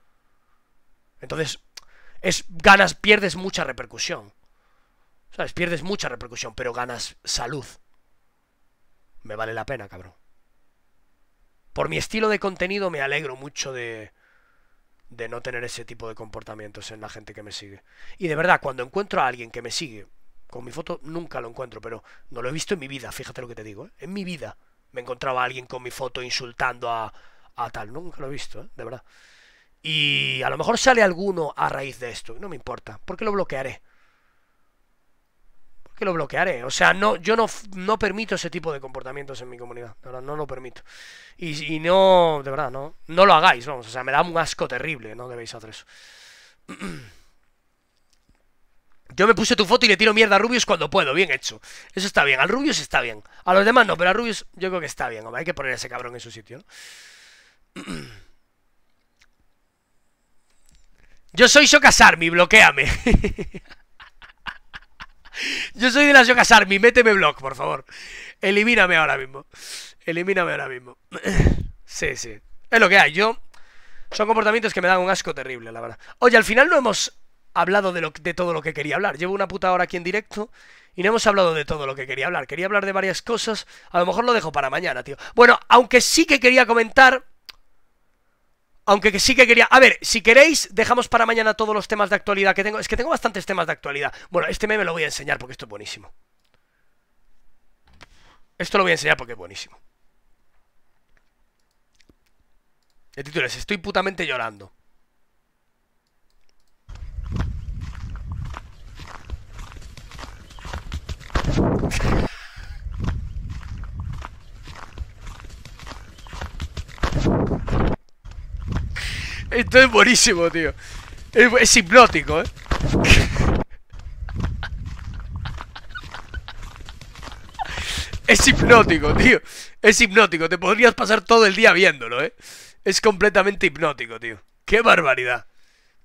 Entonces, es, ganas, pierdes mucha repercusión. ¿Sabes? Pierdes mucha repercusión, pero ganas salud. Me vale la pena, cabrón. Por mi estilo de contenido me alegro mucho de, de no tener ese tipo de comportamientos en la gente que me sigue. Y de verdad, cuando encuentro a alguien que me sigue con mi foto, nunca lo encuentro, pero no lo he visto en mi vida, fíjate lo que te digo, ¿eh? en mi vida me encontraba a alguien con mi foto insultando a, a tal, nunca lo he visto, ¿eh? de verdad. Y a lo mejor sale alguno a raíz de esto, no me importa, porque lo bloquearé lo bloquearé. O sea, no, yo no, no permito ese tipo de comportamientos en mi comunidad. no lo permito. Y, no, de verdad, no, no lo hagáis, vamos. O sea, me da un asco terrible, no debéis hacer eso. Yo me puse tu foto y le tiro mierda a Rubius cuando puedo, bien hecho. Eso está bien, al Rubius está bien. A los demás no, pero a Rubius yo creo que está bien. Hay que poner a ese cabrón en su sitio, Yo soy mi bloqueame. Yo soy de las Yokas Army, méteme blog, por favor. Elimíname ahora mismo. Elimíname ahora mismo. sí, sí. Es lo que hay. Yo. Son comportamientos que me dan un asco terrible, la verdad. Oye, al final no hemos hablado de, lo, de todo lo que quería hablar. Llevo una puta hora aquí en directo y no hemos hablado de todo lo que quería hablar. Quería hablar de varias cosas. A lo mejor lo dejo para mañana, tío. Bueno, aunque sí que quería comentar aunque sí que quería... A ver, si queréis, dejamos para mañana todos los temas de actualidad que tengo. Es que tengo bastantes temas de actualidad. Bueno, este meme lo voy a enseñar porque esto es buenísimo. Esto lo voy a enseñar porque es buenísimo. El título es Estoy putamente llorando. Esto es buenísimo, tío. Es, hipnótico, eh. Es hipnótico, tío. Es hipnótico. Te podrías pasar todo el día viéndolo, ¿eh? Es completamente hipnótico, tío. ¡Qué barbaridad!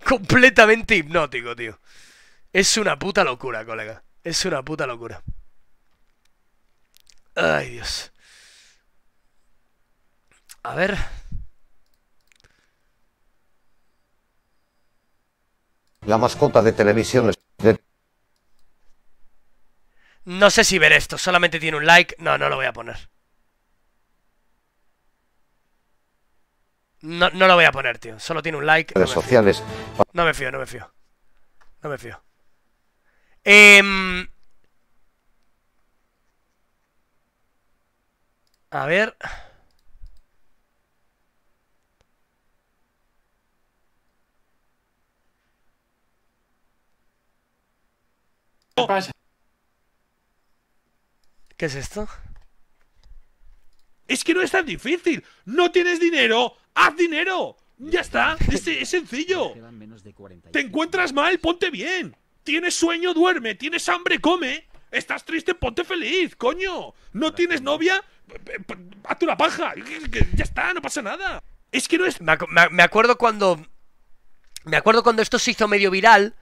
Completamente hipnótico, tío. Es una puta locura, colega. Es una puta locura. Ay, Dios. A ver. la mascota de televisión. No sé si ver esto, solamente tiene un like. No, no lo voy a poner. No, lo voy a poner, tío. Solo tiene un like. no sociales. No me fío, no me fío. No me fío. Em, a ver. ¿Qué es esto? Es que no es tan difícil. No tienes dinero, haz dinero. Ya está, es, sencillo. Te encuentras mal, ponte bien. Tienes sueño, duerme. Tienes hambre, come. Estás triste, ponte feliz, coño. No tienes novia, hazte una paja. Ya está, no pasa nada. Es que no es. me acuerdo cuando. Me acuerdo cuando esto se hizo medio viral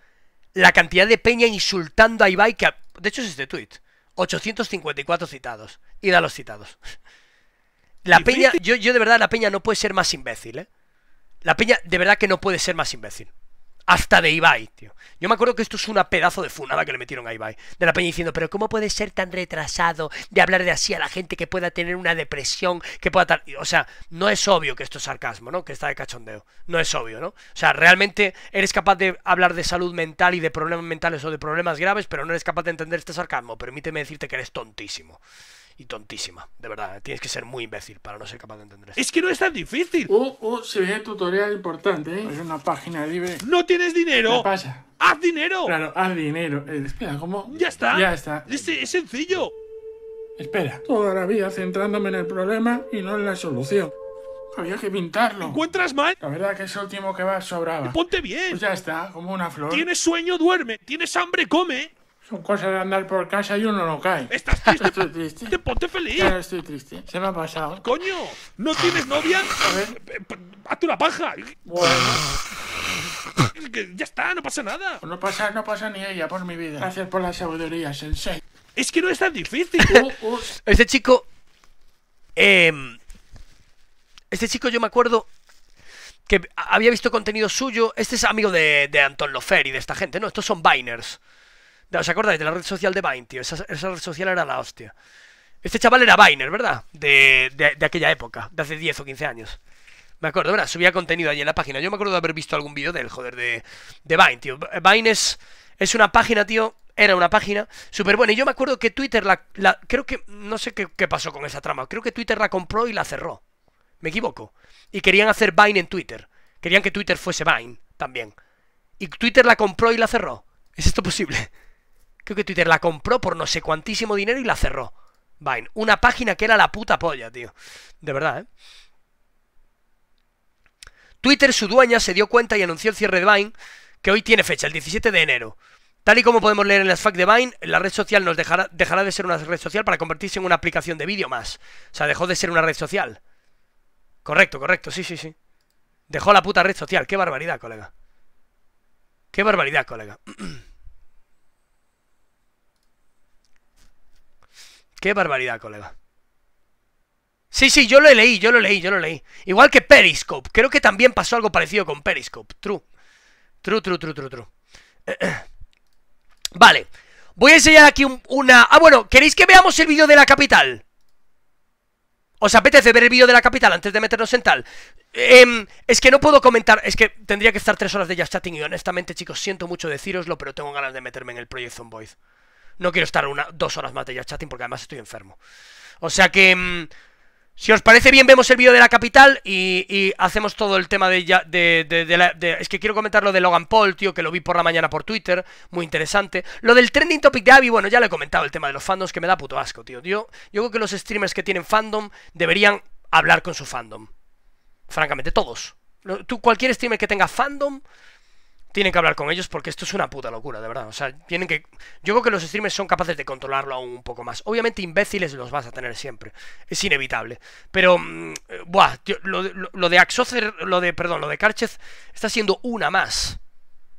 la cantidad de peña insultando a Ibai que... De hecho es este tweet. 854 citados. Y da los citados. La peña... Yo, yo de verdad, la peña no puede ser más imbécil, ¿eh? La peña de verdad que no puede ser más imbécil hasta de Ibai, tío. Yo me acuerdo que esto es una pedazo de funada que le metieron a Ibai. De la peña diciendo, pero ¿cómo puede ser tan retrasado de hablar de así a la gente que pueda tener una depresión, que pueda O sea, no es obvio que esto es sarcasmo, ¿no? Que está de cachondeo. No es obvio, ¿no? O sea, realmente eres capaz de hablar de salud mental y de problemas mentales o de problemas graves, pero no eres capaz de entender este sarcasmo. Permíteme decirte que eres tontísimo y tontísima. De verdad, tienes que ser muy imbécil para no ser capaz de entender eso. Es que no es tan difícil. Oh, oh, se ve tutorial importante, ¿eh? Es una página libre. ¡No tienes dinero! ¿Qué pasa? ¡Haz dinero! Claro, haz dinero. Eh, espera, ¿cómo? Ya está. Ya está. Es, es sencillo. Espera, toda la vida centrándome en el problema y no en la solución. Había que pintarlo. ¿Encuentras mal? La verdad que es el último que va sobraba. Ponte bien. Pues ya está, como una flor. Tienes sueño, duerme. Tienes hambre, come. Son cosas de andar por casa y uno no cae. ¿Estás triste? Estoy triste. Te ponte feliz. estoy triste. Se me ha pasado. Coño, ¿no tienes novia? A ver. Hazte una paja. Ya está, no pasa nada. Pues no pasa, no pasa ni ella por mi vida. Gracias por la sabiduría, sensei. Es que no es tan difícil. Uh, uh. Este chico... Em, este chico yo me acuerdo que había visto contenido suyo. Este es amigo de, de Anton Lofer y de esta gente, ¿no? Estos son Biners. ¿Os acordáis de la red social de Vine, tío? Esa, red social era la hostia. Este chaval era Viner, ¿verdad? De, de, aquella época, de hace 10 o 15 años. Me acuerdo, ¿verdad? Subía contenido allí en la página. Yo me acuerdo de haber visto algún vídeo del joder, de, de Vine, tío. Vine es, es una página, tío, era una página súper buena. Y yo me acuerdo que Twitter la, la creo que, no sé qué, qué, pasó con esa trama, creo que Twitter la compró y la cerró. Me equivoco. Y querían hacer Vine en Twitter. Querían que Twitter fuese Vine también. Y Twitter la compró y la cerró. ¿Es esto posible? Creo que Twitter la compró por no sé cuantísimo dinero y la cerró. Vine. Una página que era la puta polla, tío. De verdad, ¿eh? Twitter, su dueña, se dio cuenta y anunció el cierre de Vine, que hoy tiene fecha, el 17 de enero. Tal y como podemos leer en las FAQ de Vine, la red social nos dejará, dejará de ser una red social para convertirse en una aplicación de vídeo más. O sea, dejó de ser una red social. Correcto, correcto, sí, sí, sí. Dejó la puta red social. Qué barbaridad, colega. Qué barbaridad, colega. Qué barbaridad, colega. Sí, sí, yo lo leí, yo lo leí, yo lo leí. Igual que Periscope. Creo que también pasó algo parecido con Periscope. True. True, true, true, true, true. Vale. Voy a enseñar aquí una... Ah, bueno, ¿queréis que veamos el vídeo de la capital? ¿Os apetece ver el vídeo de la capital antes de meternos en tal? Em, es que no puedo comentar, es que tendría que estar tres horas de ya chatting y honestamente, chicos, siento mucho decíroslo, pero tengo ganas de meterme en el proyecto voice. No quiero estar una, dos horas más de ya chatting porque además estoy enfermo. O sea que... Mm, si os parece bien, vemos el vídeo de la capital y, hacemos todo el tema de, de, de, la, Es que quiero comentar lo de Logan Paul, tío, que lo vi por la mañana por Twitter, muy interesante. Lo del trending topic de Avi, bueno, ya lo he comentado, el tema de los fandoms, que me da puto asco, tío. Yo, yo creo que los streamers que tienen fandom deberían hablar con su fandom. Francamente, todos. Tú, cualquier streamer que tenga fandom, tienen que hablar con ellos porque esto es una puta locura, de verdad. O sea, tienen que. Yo creo que los streamers son capaces de controlarlo aún un poco más. Obviamente, imbéciles los vas a tener siempre. Es inevitable. Pero. Mm, eh, buah, lo, de Axocer. Lo de. Perdón, lo de Karchez está siendo una más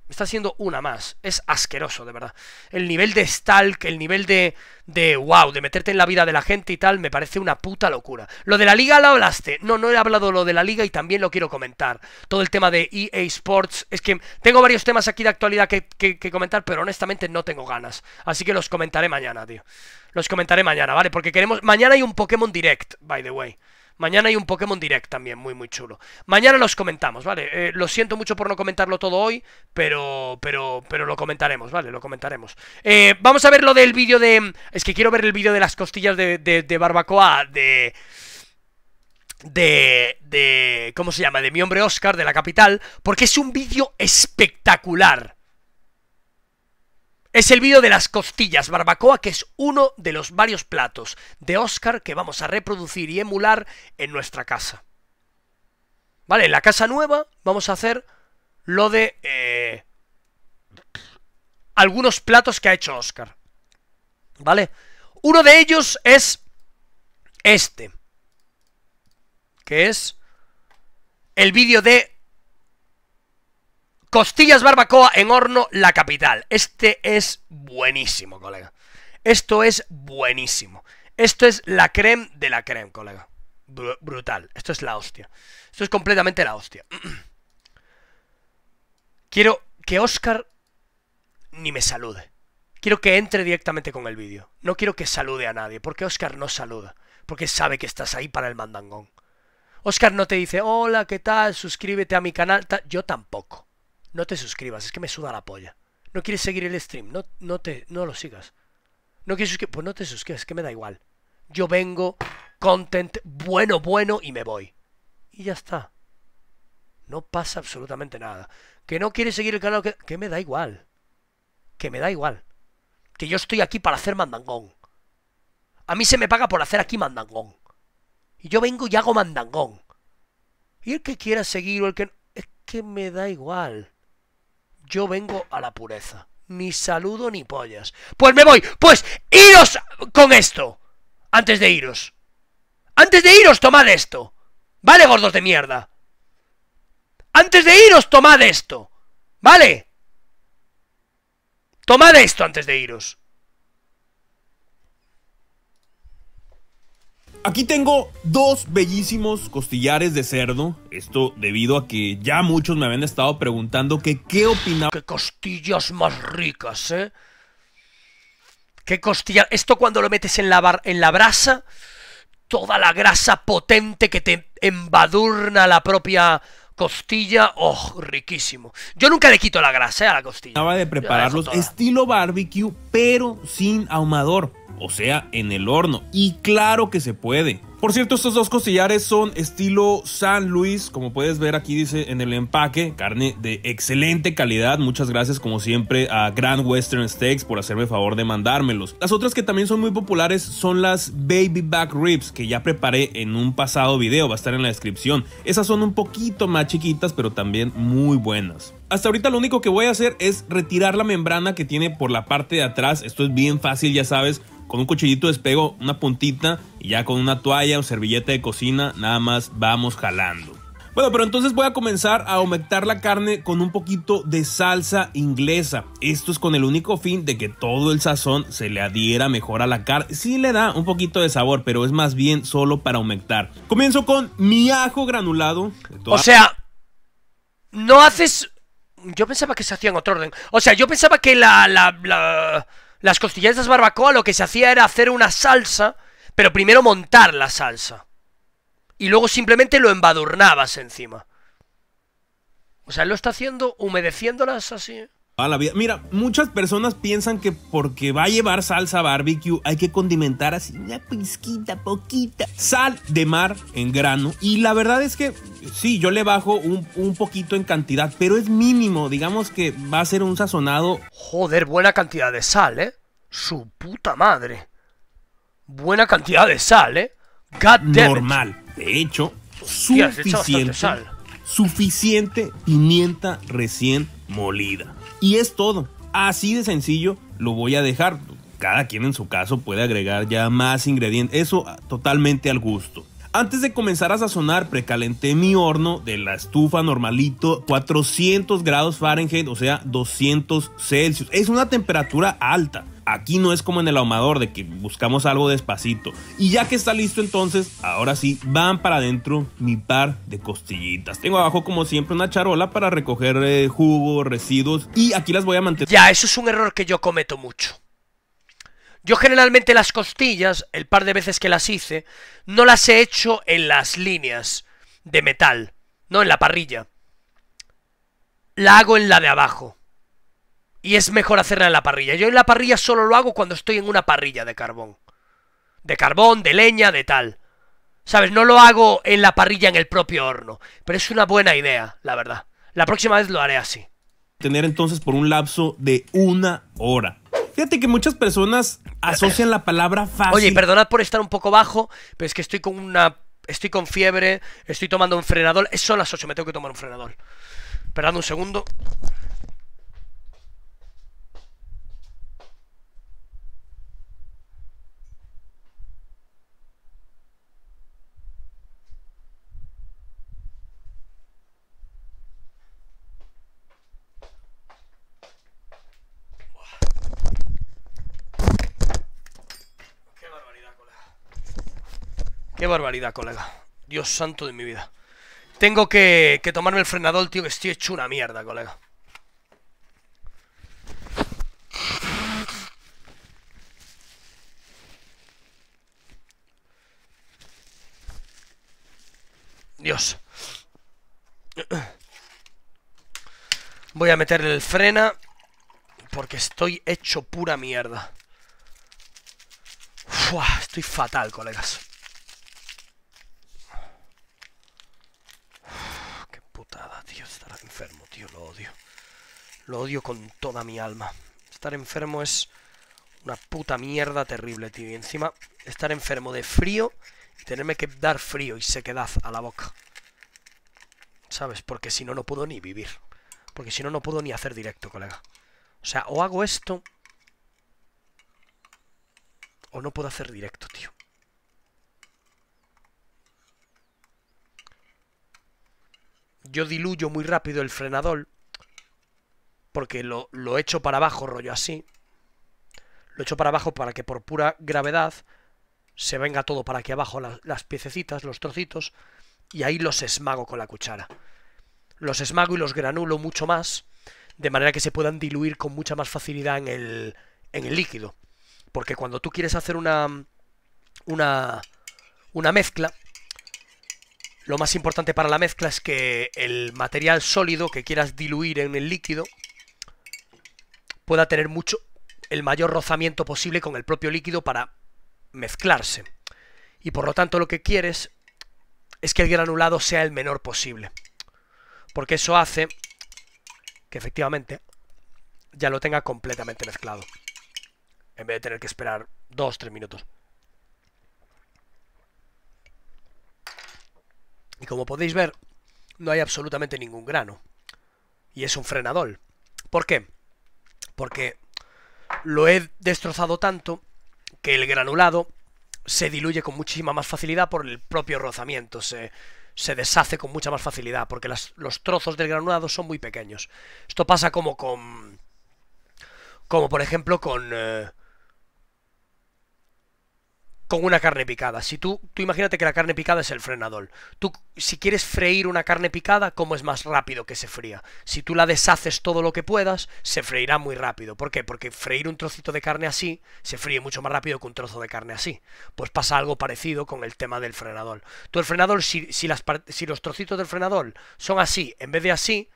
está haciendo una más. Es asqueroso, de verdad. El nivel de stalk, el nivel de, de wow, de meterte en la vida de la gente y tal, me parece una puta locura. Lo de la liga lo hablaste. No, no he hablado lo de la liga y también lo quiero comentar. Todo el tema de EA Sports. Es que tengo varios temas aquí de actualidad que, que comentar, pero honestamente no tengo ganas. Así que los comentaré mañana, tío. Los comentaré mañana, ¿vale? Porque queremos... Mañana hay un Pokémon Direct, by the way. Mañana hay un Pokémon Direct también, muy, muy chulo. Mañana los comentamos, ¿vale? Eh, lo siento mucho por no comentarlo todo hoy, pero, pero, pero lo comentaremos, ¿vale? Lo comentaremos. Eh, vamos a ver lo del vídeo de... Es que quiero ver el vídeo de las costillas de, de, de barbacoa de de, de... ¿Cómo se llama? De mi hombre Oscar, de la capital, porque es un vídeo espectacular. Es el vídeo de las costillas barbacoa, que es uno de los varios platos de Oscar que vamos a reproducir y emular en nuestra casa. Vale, en la casa nueva vamos a hacer lo de eh, algunos platos que ha hecho Oscar. ¿Vale? Uno de ellos es este, que es el vídeo de Costillas barbacoa en horno, la capital. Este es buenísimo, colega. Esto es buenísimo. Esto es la creme de la creme, colega. brutal. Esto es la hostia. Esto es completamente la hostia. Quiero que Oscar ni me salude. Quiero que entre directamente con el vídeo. No quiero que salude a nadie, porque Oscar no saluda. Porque sabe que estás ahí para el mandangón. Oscar no te dice, hola, ¿qué tal? Suscríbete a mi canal. Yo tampoco no te suscribas, es que me suda la polla. No quieres seguir el stream, no, no, te, no lo sigas. No quieres suscribir, pues no te suscribas, es que me da igual. Yo vengo, content, bueno, bueno, y me voy. Y ya está. No pasa absolutamente nada. Que no quieres seguir el canal, que, me da igual. Que me da igual. Que yo estoy aquí para hacer mandangón. A mí se me paga por hacer aquí mandangón. Y yo vengo y hago mandangón. Y el que quiera seguir o el que... Es que me da igual. Yo vengo a la pureza. Ni saludo ni pollas. Pues me voy. Pues iros con esto. Antes de iros. Antes de iros, tomad esto. ¿Vale, gordos de mierda? Antes de iros, tomad esto. ¿Vale? Tomad esto antes de iros. Aquí tengo dos bellísimos costillares de cerdo. Esto debido a que ya muchos me habían estado preguntando que qué opinaba. ¡Qué costillas más ricas, eh! ¡Qué costilla? Esto cuando lo metes en la, en la brasa, toda la grasa potente que te embadurna la propia Costilla, oh, riquísimo. Yo nunca le quito la grasa eh, a la costilla. Acaba de prepararlos estilo barbecue, pero sin ahumador, o sea, en el horno. Y claro que se puede. Por cierto, estos dos costillares son estilo San Luis, como puedes ver aquí dice en el empaque, carne de excelente calidad. Muchas gracias como siempre a Grand Western Steaks por hacerme el favor de mandármelos. Las otras que también son muy populares son las Baby Back Ribs, que ya preparé en un pasado video, va a estar en la descripción. Esas son un poquito más chiquitas, pero también muy buenas. Hasta ahorita lo único que voy a hacer es retirar la membrana que tiene por la parte de atrás. Esto es bien fácil, ya sabes con un cuchillito despego una puntita y ya con una toalla o servilleta de cocina nada más vamos jalando. Bueno, pero entonces voy a comenzar a aumentar la carne con un poquito de salsa inglesa. Esto es con el único fin de que todo el sazón se le adhiera mejor a la carne. Sí le da un poquito de sabor, pero es más bien solo para aumentar. Comienzo con mi ajo granulado. O sea, no haces... Yo pensaba que se hacía en otro orden. O sea, yo pensaba que la... la, la las de barbacoa lo que se hacía era hacer una salsa, pero primero montar la salsa. Y luego simplemente lo embadurnabas encima. O sea, él lo está haciendo humedeciéndolas así. Mira, muchas personas piensan que porque va a llevar salsa barbecue hay que condimentar así una pizquita, poquita. Sal de mar en grano. Y la verdad es que sí, yo le bajo un, poquito en cantidad, pero es mínimo. Digamos que va a ser un sazonado. Joder, buena cantidad de sal, ¿eh? Su puta madre. Buena cantidad de sal, ¿eh? God Normal. De hecho, suficiente. Suficiente pimienta recién molida. Y es todo. Así de sencillo lo voy a dejar. Cada quien en su caso puede agregar ya más ingredientes. Eso ah, totalmente al gusto. Antes de comenzar a sazonar, precalenté mi horno de la estufa normalito 400 grados Fahrenheit, o sea 200 Celsius. Es una temperatura alta Aquí no es como en el ahumador de que buscamos algo despacito. Y ya que está listo entonces, ahora sí, van para adentro mi par de costillitas. Tengo abajo como siempre una charola para recoger eh, jugo, residuos y aquí las voy a mantener. Ya, eso es un error que yo cometo mucho. Yo generalmente las costillas, el par de veces que las hice, no las he hecho en las líneas de metal, no en la parrilla. La hago en la de abajo. Y es mejor hacerla en la parrilla. Yo en la parrilla solo lo hago cuando estoy en una parrilla de carbón. De carbón, de leña, de tal. ¿Sabes? No lo hago en la parrilla en el propio horno. Pero es una buena idea, la verdad. La próxima vez lo haré así. Tener entonces por un lapso de una hora. Fíjate que muchas personas asocian la palabra fácil. Oye, perdonad por estar un poco bajo, pero es que estoy con una. Estoy con fiebre, estoy tomando un frenador. Son las 8, me tengo que tomar un frenador. Esperad un segundo. barbaridad, colega. Dios santo de mi vida. Tengo que, tomarme el frenador, tío, que estoy hecho una mierda, colega. Dios. Voy a meterle el frena porque estoy hecho pura mierda. estoy fatal, colegas. Lo odio con toda mi alma. Estar enfermo es una puta mierda terrible, tío. Y encima, estar enfermo de frío y tenerme que dar frío y sequedad a la boca. ¿Sabes? Porque si no, no puedo ni vivir. Porque si no, no puedo ni hacer directo, colega. O sea, o hago esto... O no puedo hacer directo, tío. Yo diluyo muy rápido el frenador porque lo, lo echo para abajo, rollo así. Lo echo para abajo para que por pura gravedad se venga todo para aquí abajo, las, las piececitas, los trocitos, y ahí los esmago con la cuchara. Los esmago y los granulo mucho más, de manera que se puedan diluir con mucha más facilidad en el, en el líquido. Porque cuando tú quieres hacer una, una, una mezcla, lo más importante para la mezcla es que el material sólido que quieras diluir en el líquido pueda tener mucho el mayor rozamiento posible con el propio líquido para mezclarse. Y por lo tanto lo que quieres es que el granulado sea el menor posible. Porque eso hace que efectivamente ya lo tenga completamente mezclado. En vez de tener que esperar 2-3 minutos. Y como podéis ver, no hay absolutamente ningún grano. Y es un frenador. ¿Por qué? porque lo he destrozado tanto que el granulado se diluye con muchísima más facilidad por el propio rozamiento, se, se deshace con mucha más facilidad, porque los trozos del granulado son muy pequeños. Esto pasa como con... como por ejemplo con... Eh, con una carne picada. Si tú, tú imagínate que la carne picada es el frenador. Tú, si quieres freír una carne picada, ¿cómo es más rápido que se fría? Si tú la deshaces todo lo que puedas, se freirá muy rápido. ¿Por qué? Porque freír un trocito de carne así se fríe mucho más rápido que un trozo de carne así. Pues pasa algo parecido con el tema del frenador. Tú el frenador, si, si, las, si los trocitos del frenador son así, en vez de así,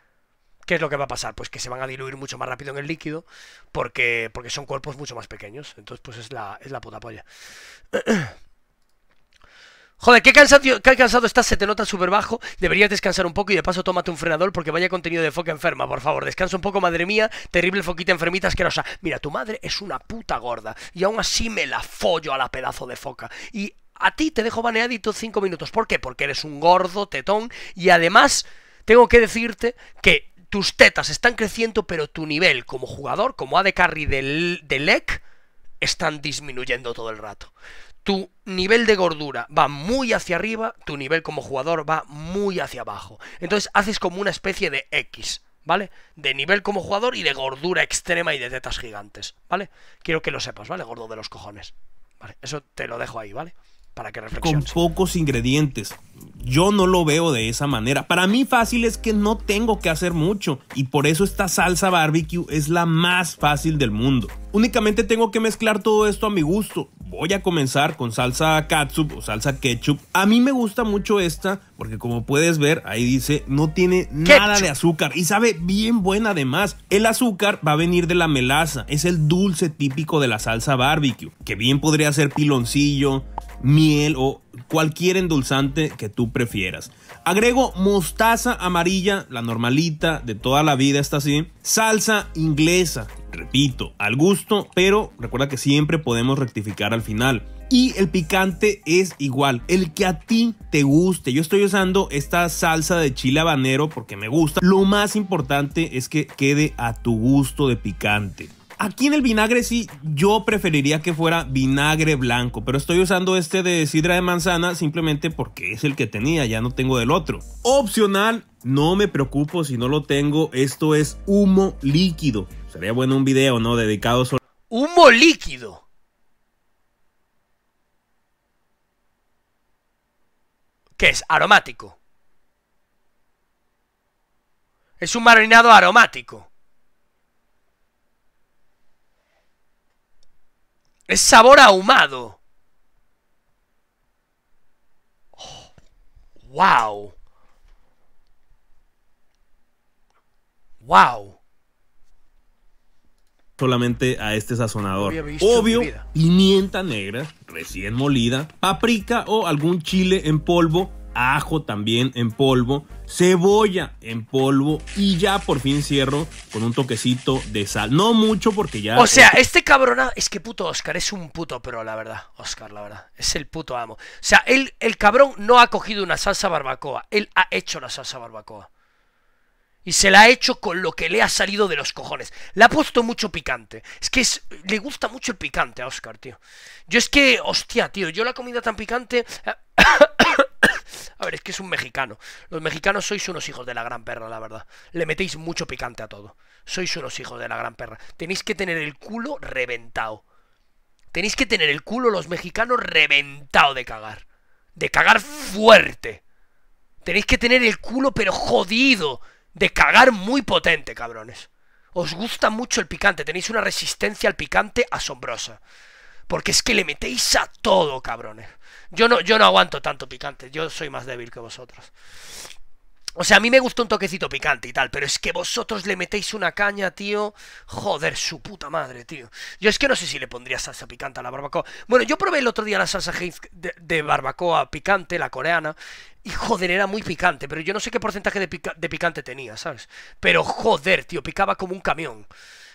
¿Qué es lo que va a pasar? Pues que se van a diluir mucho más rápido en el líquido porque, porque son cuerpos mucho más pequeños. Entonces, pues es la, es puta polla. Joder, qué, cansado qué cansado estás, se te nota súper bajo. Deberías descansar un poco y de paso tómate un frenador porque vaya contenido de foca enferma, por favor. Descansa un poco, madre mía. Terrible foquita enfermita asquerosa. Mira, tu madre es una puta gorda y aún así me la follo a la pedazo de foca. Y a ti te dejo baneadito cinco minutos. ¿Por qué? Porque eres un gordo tetón y además tengo que decirte que tus tetas están creciendo, pero tu nivel como jugador, como AD Carry de de LEC, están disminuyendo todo el rato. Tu nivel de gordura va muy hacia arriba, tu nivel como jugador va muy hacia abajo. Entonces haces como una especie de X, ¿vale? De nivel como jugador y de gordura extrema y de tetas gigantes, ¿vale? Quiero que lo sepas, ¿vale? Gordo de los cojones. Vale, eso te lo dejo ahí, ¿vale? para que Con pocos ingredientes. Yo no lo veo de esa manera. Para mí fácil es que no tengo que hacer mucho y por eso esta salsa barbecue es la más fácil del mundo. Únicamente tengo que mezclar todo esto a mi gusto. Voy a comenzar con salsa katsup o salsa ketchup. A mí me gusta mucho esta porque como puedes ver, ahí dice, no tiene nada de azúcar y sabe bien buena además. El azúcar va a venir de la melaza, es el dulce típico de la salsa barbecue, que bien podría ser piloncillo, miel o cualquier endulzante que tú prefieras. Agrego mostaza amarilla, la normalita de toda la vida está así. Salsa inglesa, repito, al gusto, pero recuerda que siempre podemos rectificar al final. Y el picante es igual, el que a ti te guste. Yo estoy usando esta salsa de chile habanero porque me gusta. Lo más importante es que quede a tu gusto de picante. Aquí en el vinagre sí, yo preferiría que fuera vinagre blanco, pero estoy usando este de sidra de manzana simplemente porque es el que tenía, ya no tengo del otro. Opcional, no me preocupo si no lo tengo, esto es humo líquido. Sería bueno un video, ¿no? Dedicado solo... Humo líquido. ¿Qué es aromático. Es un marinado aromático. Es sabor ahumado. Oh, wow. Wow. Solamente a este sazonador. Obvio, pimienta negra, recién molida, paprika o algún chile en polvo ajo también en polvo, cebolla en polvo y ya por fin cierro con un toquecito de sal. No mucho porque ya... O sea, este cabrona, es que puto Oscar, es un puto pero la verdad, Oscar, la verdad, es el puto amo. O sea, él, el cabrón no ha cogido una salsa barbacoa, él ha hecho la salsa barbacoa. Y se la ha hecho con lo que le ha salido de los cojones. Le ha puesto mucho picante. Es que le gusta mucho el picante a Oscar, tío. Yo es que, hostia, tío, yo la comida tan picante... Eh, a ver, es que es un mexicano. Los mexicanos sois unos hijos de la gran perra, la verdad. Le metéis mucho picante a todo. Sois unos hijos de la gran perra. Tenéis que tener el culo reventado. Tenéis que tener el culo los mexicanos reventado de cagar. De cagar fuerte. Tenéis que tener el culo pero jodido. De cagar muy potente, cabrones. Os gusta mucho el picante. Tenéis una resistencia al picante asombrosa. Porque es que le metéis a todo, cabrones. Yo no, yo no aguanto tanto picante, yo soy más débil que vosotros. O sea, a mí me gusta un toquecito picante y tal, pero es que vosotros le metéis una caña, tío. Joder, su puta madre, tío. Yo es que no sé si le pondría salsa picante a la barbacoa. Bueno, yo probé el otro día la salsa de, barbacoa picante, la coreana, y joder, era muy picante, pero yo no sé qué porcentaje de picante tenía, ¿sabes? Pero joder, tío, picaba como un camión.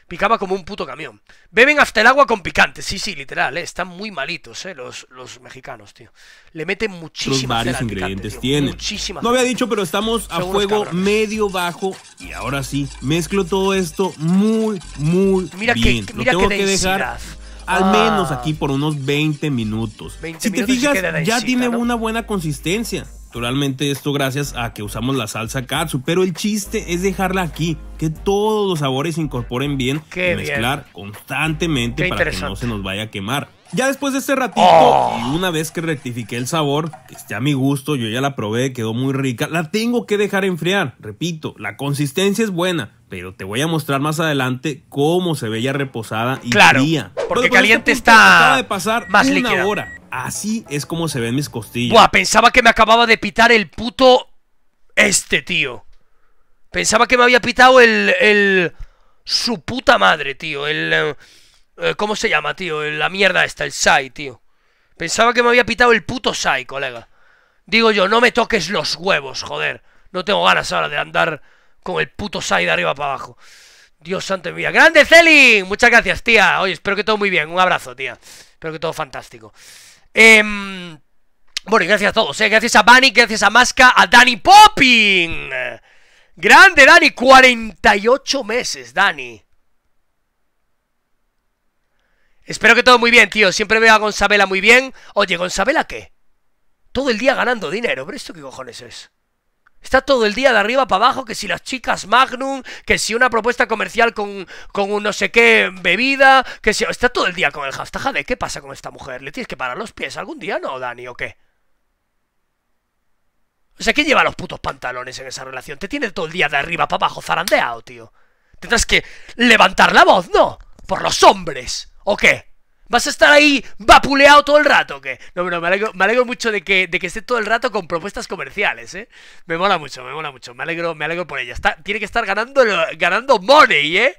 Picaba como un puto camión. Beben hasta el agua con picante. Sí, sí, literal, eh, Están muy malitos, eh, los, los mexicanos, tío. Le meten muchísimos Los varios ingredientes tienen. no había dicho, pero estamos a fuego medio bajo. Y ahora sí, mezclo todo esto muy, muy bien. Lo tengo que, dejar al menos ah. aquí por unos 20 minutos. si te fijas, ya tiene una buena consistencia. Naturalmente esto gracias a que usamos la salsa katsu, pero el chiste es dejarla aquí que todos los sabores se incorporen bien que mezclar constantemente para que no se nos vaya a quemar. Ya después de este ratito, oh. y una vez que rectifiqué el sabor, que esté a mi gusto, yo ya la probé, quedó muy rica, la tengo que dejar enfriar. Repito, la consistencia es buena, pero te voy a mostrar más adelante cómo se ve ya reposada y fría. Porque este caliente está. de pasar más una hora. Así es como se ven mis costillas. pensaba que me acababa de pitar el puto. Este tío. Pensaba que me había pitado el... el su puta madre, tío. El... Eh, eh, ¿Cómo se llama, tío? la mierda esta, el Sai, tío. Pensaba que me había pitado el puto Sai, colega. Digo yo, no me toques los huevos, joder. No tengo ganas ahora de andar con el puto Sai de arriba para abajo. Dios santo mía. ¡Grande, Celi! Muchas gracias, tía. Oye, espero que todo muy bien. Un abrazo, tía. Espero que todo fantástico. Eh, bueno, y gracias a todos, ¿eh? Gracias a Bunny, gracias a Masca, a Danny Popping. Grande, Dani. 48 meses, Dani. Espero que todo muy bien, tío. Siempre veo a Gonzabela muy bien. Oye, ¿Gonzabela qué? Todo el día ganando dinero. ¿Pero esto qué cojones es? Está todo el día de arriba para abajo, que si las chicas Magnum, que si una propuesta comercial con, con un no sé qué bebida, que si... Está todo el día con el hashtag de qué pasa con esta mujer. ¿Le tienes que parar los pies algún día, no, Dani, o qué? O sea, ¿quién lleva los putos pantalones en esa relación? Te tiene todo el día de arriba para abajo zarandeado, tío. Tendrás que levantar la voz, ¿no? Por los hombres. ¿O qué? ¿Vas a estar ahí vapuleado todo el rato o qué? No, pero me alegro, mucho de que, de que esté todo el rato con propuestas comerciales, ¿eh? Me mola mucho, me mola mucho. Me alegro, me alegro por ella. Está, tiene que estar ganando, ganando money, ¿eh?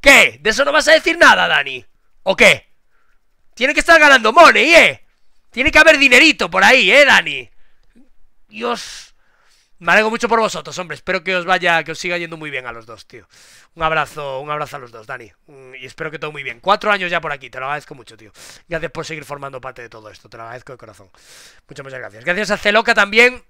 ¿Qué? ¿De eso no vas a decir nada, Dani? ¿O qué? Tiene que estar ganando money, ¿eh? Tiene que haber dinerito por ahí, ¿eh, Dani? Dios. Me alegro mucho por vosotros, hombre. Espero que os vaya, que os siga yendo muy bien a los dos, tío. Un abrazo, un abrazo a los dos, Dani. Mm, y espero que todo muy bien. Cuatro años ya por aquí, te lo agradezco mucho, tío. Gracias por seguir formando parte de todo esto, te lo agradezco de corazón. Muchas, muchas gracias. Gracias a Celoca también.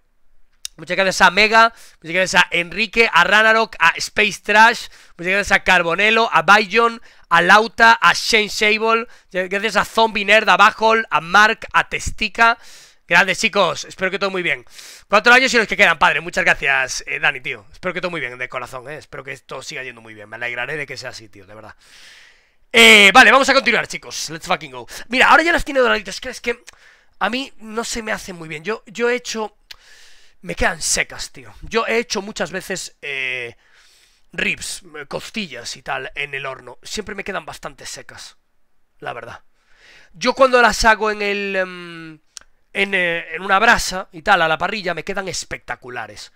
Muchas gracias a Mega, muchas gracias a Enrique, a Ranarok, a Space Trash, muchas gracias a Carbonelo, a Bayon, a Lauta, a Shane Sable, gracias a Zombie Nerd, a Bajol, a Mark, a Testica, Grandes, chicos. Espero que todo muy bien. Cuatro años y los que quedan, padre. Muchas gracias, eh, Dani, tío. Espero que todo muy bien, de corazón, ¿eh? Espero que esto siga yendo muy bien. Me alegraré de que sea así, tío, de verdad. Eh, vale, vamos a continuar, chicos. Let's fucking go. Mira, ahora ya las tiene doraditas. ¿Crees que a mí no se me hacen muy bien? Yo, yo he hecho... Me quedan secas, tío. Yo he hecho muchas veces... Eh, ribs, eh, costillas y tal en el horno. Siempre me quedan bastante secas, la verdad. Yo cuando las hago en el... Em, eh, en, una brasa y tal, a la parrilla, me quedan espectaculares.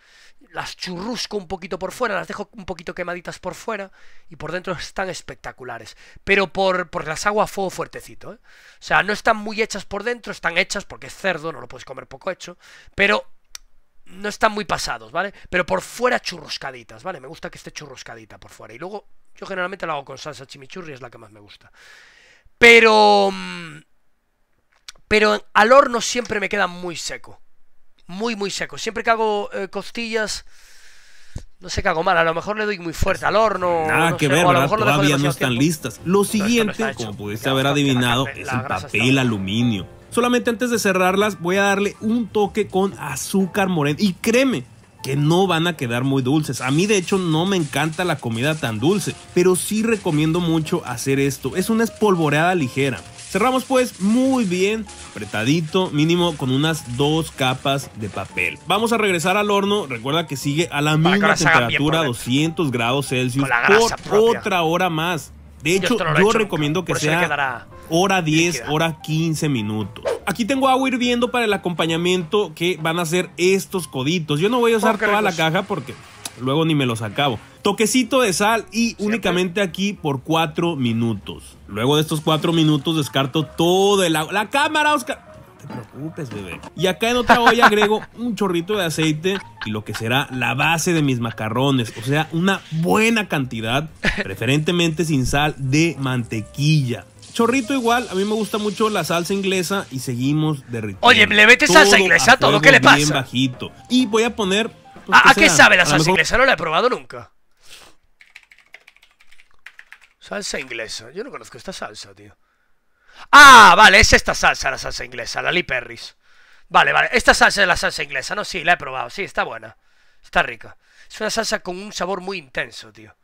Las churrusco un poquito por fuera, las dejo un poquito quemaditas por fuera y por dentro están espectaculares. Pero por, por las aguas a fuego fuertecito. ¿eh? O sea, no están muy hechas por dentro, están hechas porque es cerdo, no lo puedes comer poco hecho. Pero no están muy pasados, ¿vale? Pero por fuera churroscaditas, ¿vale? Me gusta que esté churroscadita por fuera. Y luego yo generalmente lo hago con salsa chimichurri, es la que más me gusta. Pero... Mm, pero al horno siempre me queda muy seco. Muy, muy seco. Siempre que hago eh, costillas, no sé qué hago mal. A lo mejor le doy muy fuerte al horno. Nada que ver, todavía no están listas. Lo siguiente, como pudiste haber adivinado, es el papel aluminio. Solamente antes de cerrarlas, voy a darle un toque con azúcar moreno. Y créeme, que no van a quedar muy dulces. A mí de hecho no me encanta la comida tan dulce, pero sí recomiendo mucho hacer esto. Es una espolvoreada ligera. Cerramos pues muy bien, apretadito, mínimo con unas dos capas de papel. Vamos a regresar al horno, recuerda que sigue a la misma temperatura, 200 grados Celsius, por otra hora más. De hecho, yo, recomiendo que sea hora 10, hora 15 minutos. Aquí tengo agua hirviendo para el acompañamiento que van a ser estos coditos. Yo no voy a usar toda la caja porque luego ni me los acabo. Toquecito de sal y únicamente aquí por 4 minutos. Luego de estos 4 minutos descarto todo el agua. La cámara, Oscar te preocupes, bebé. Y acá en otra olla agrego un chorrito de aceite y lo que será la base de mis macarrones, o sea, una buena cantidad, preferentemente sin sal, de mantequilla. Chorrito igual, a mí me gusta mucho la salsa inglesa y seguimos derritiendo. Oye, le metes salsa inglesa, todo, ¿qué le pasa? Bien bajito. Y voy a poner pues, ¿A, qué sabe la salsa inglesa? No la he probado nunca. Salsa inglesa. Yo no conozco esta salsa, tío. Ah, vale, es esta salsa, la salsa inglesa, la Lee Perry's Vale, vale, esta salsa es la salsa inglesa, ¿no? Sí, la he probado, sí, está buena. Está rica. Es una salsa con un sabor muy intenso, tío.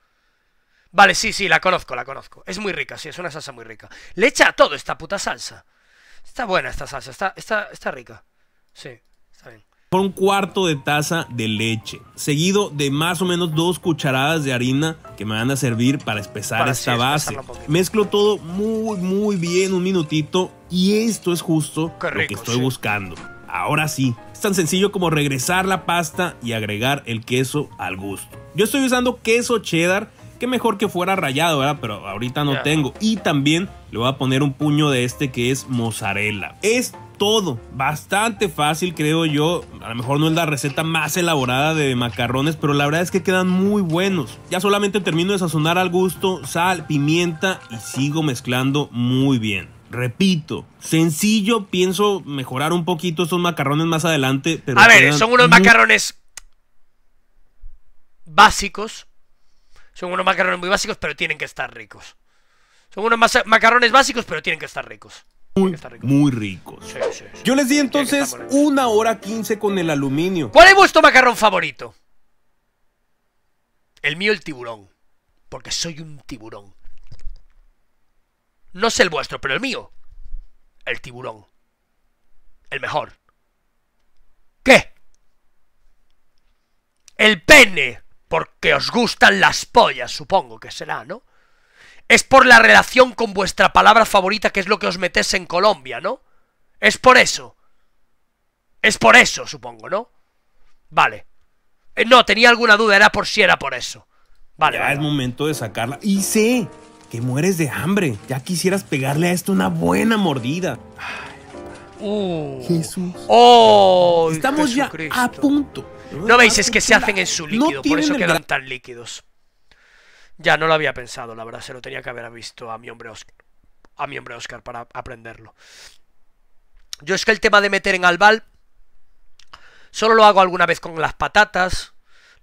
Vale, sí, sí, la conozco, la conozco. Es muy rica, sí, es una salsa muy rica. Le echa a todo esta puta salsa. Está buena esta salsa, está, está, está rica. Sí, está bien por un cuarto de taza de leche, seguido de más o menos dos cucharadas de harina que me van a servir para espesar esta base. Mezclo todo muy, muy bien, un minutito, y esto es justo lo que estoy buscando. Ahora sí, es tan sencillo como regresar la pasta y agregar el queso al gusto. Yo estoy usando queso cheddar, que mejor que fuera rayado, ¿verdad? Pero ahorita no tengo. Y también le voy a poner un puño de este que es mozzarella. Es todo. Bastante fácil, creo yo. A lo mejor no es la receta más elaborada de macarrones, pero la verdad es que quedan muy buenos. Ya solamente termino de sazonar al gusto, sal, pimienta y sigo mezclando muy bien. Repito, sencillo, pienso mejorar un poquito estos macarrones más adelante. Pero a ver, son unos macarrones básicos. Son unos macarrones muy básicos, pero tienen que estar ricos. Son unos macarrones básicos, pero tienen que estar ricos muy, rico. ricos. Yo les di entonces una hora quince con el aluminio. ¿Cuál es vuestro macarrón favorito? El mío el tiburón. Porque soy un tiburón. No sé el vuestro, pero el mío. El tiburón. El mejor. ¿Qué? El pene. Porque os gustan las pollas, supongo que será, ¿no? es por la relación con vuestra palabra favorita, que es lo que os metéis en Colombia, ¿no? Es por eso. Es por eso, supongo, ¿no? Vale. Eh, no, tenía alguna duda, era por si era por eso. Vale. Ya es momento de sacarla. Y sé que mueres de hambre. Ya quisieras pegarle a esto una buena mordida. Uh. Jesús. Oh, Estamos ya a punto. No, veis, es que se hacen en su líquido, por eso quedan tan líquidos. Ya no lo había pensado, la verdad, se lo tenía que haber visto a mi hombre Oscar, a mi hombre Oscar para aprenderlo. Yo es que el tema de meter en albal solo lo hago alguna vez con las patatas,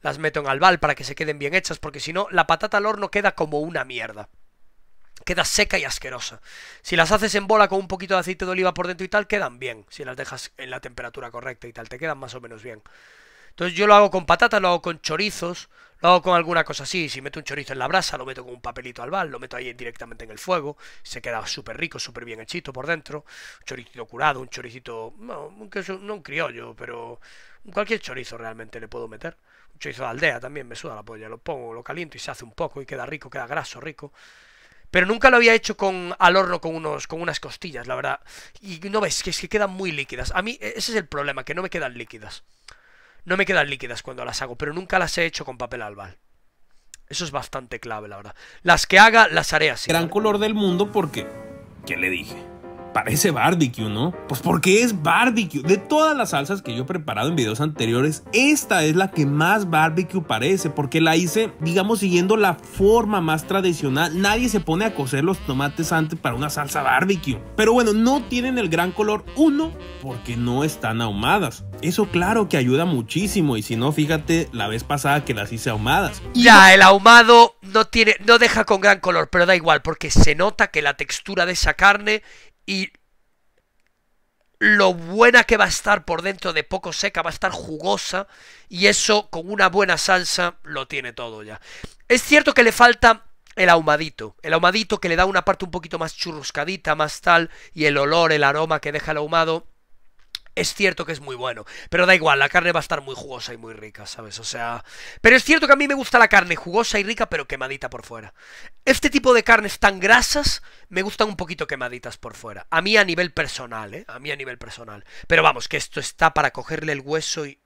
las meto en albal para que se queden bien hechas, porque si no, la patata al horno queda como una mierda. Queda seca y asquerosa. Si las haces en bola con un poquito de aceite de oliva por dentro y tal, quedan bien. Si las dejas en la temperatura correcta y tal, te quedan más o menos bien. Entonces yo lo hago con patatas, lo hago con chorizos, lo con alguna cosa así, si meto un chorizo en la brasa, lo meto con un papelito al bal, lo meto ahí directamente en el fuego, se queda súper rico, súper bien hechito por dentro, un choricito curado, un choricito, no, un criollo, pero cualquier chorizo realmente le puedo meter. Un chorizo de aldea también me suda la polla, lo pongo, lo caliento y se hace un poco y queda rico, queda graso, rico. Pero nunca lo había hecho con, al horno con, unos, con unas costillas, la verdad. Y no ves, que es que quedan muy líquidas. A mí e-, ese es el problema, que no me quedan líquidas. No me quedan líquidas cuando las hago, pero nunca las he hecho con papel albal. Eso es bastante clave, la verdad. Las que haga, las haré así. Gran color del mundo porque... ¿Qué le dije? Parece barbecue, ¿no? Pues porque es barbecue. De todas las salsas que yo he preparado en videos anteriores, esta es la que más barbecue parece, porque la hice, digamos, siguiendo la forma más tradicional. Nadie se pone a cocer los tomates antes para una salsa barbecue. Pero bueno, no tienen el gran color uno porque no están ahumadas. Eso claro que ayuda muchísimo y si no, fíjate la vez pasada que las hice ahumadas. Ya, el ahumado no tiene no deja con gran color, pero da igual porque se nota que la textura de esa carne y lo buena que va a estar por dentro de poco seca, va a estar jugosa y eso con una buena salsa lo tiene todo ya. Es cierto que le falta el ahumadito, el ahumadito que le da una parte un poquito más churruscadita, más tal y el olor, el aroma que deja el ahumado es cierto que es muy bueno. Pero da igual, la carne va a estar muy jugosa y muy rica, ¿sabes? O sea... Pero es cierto que a mí me gusta la carne jugosa y rica, pero quemadita por fuera. Este tipo de carnes tan grasas me gustan un poquito quemaditas por fuera. A mí a nivel personal, ¿eh? A mí a nivel personal. Pero vamos, que esto está para cogerle el hueso y...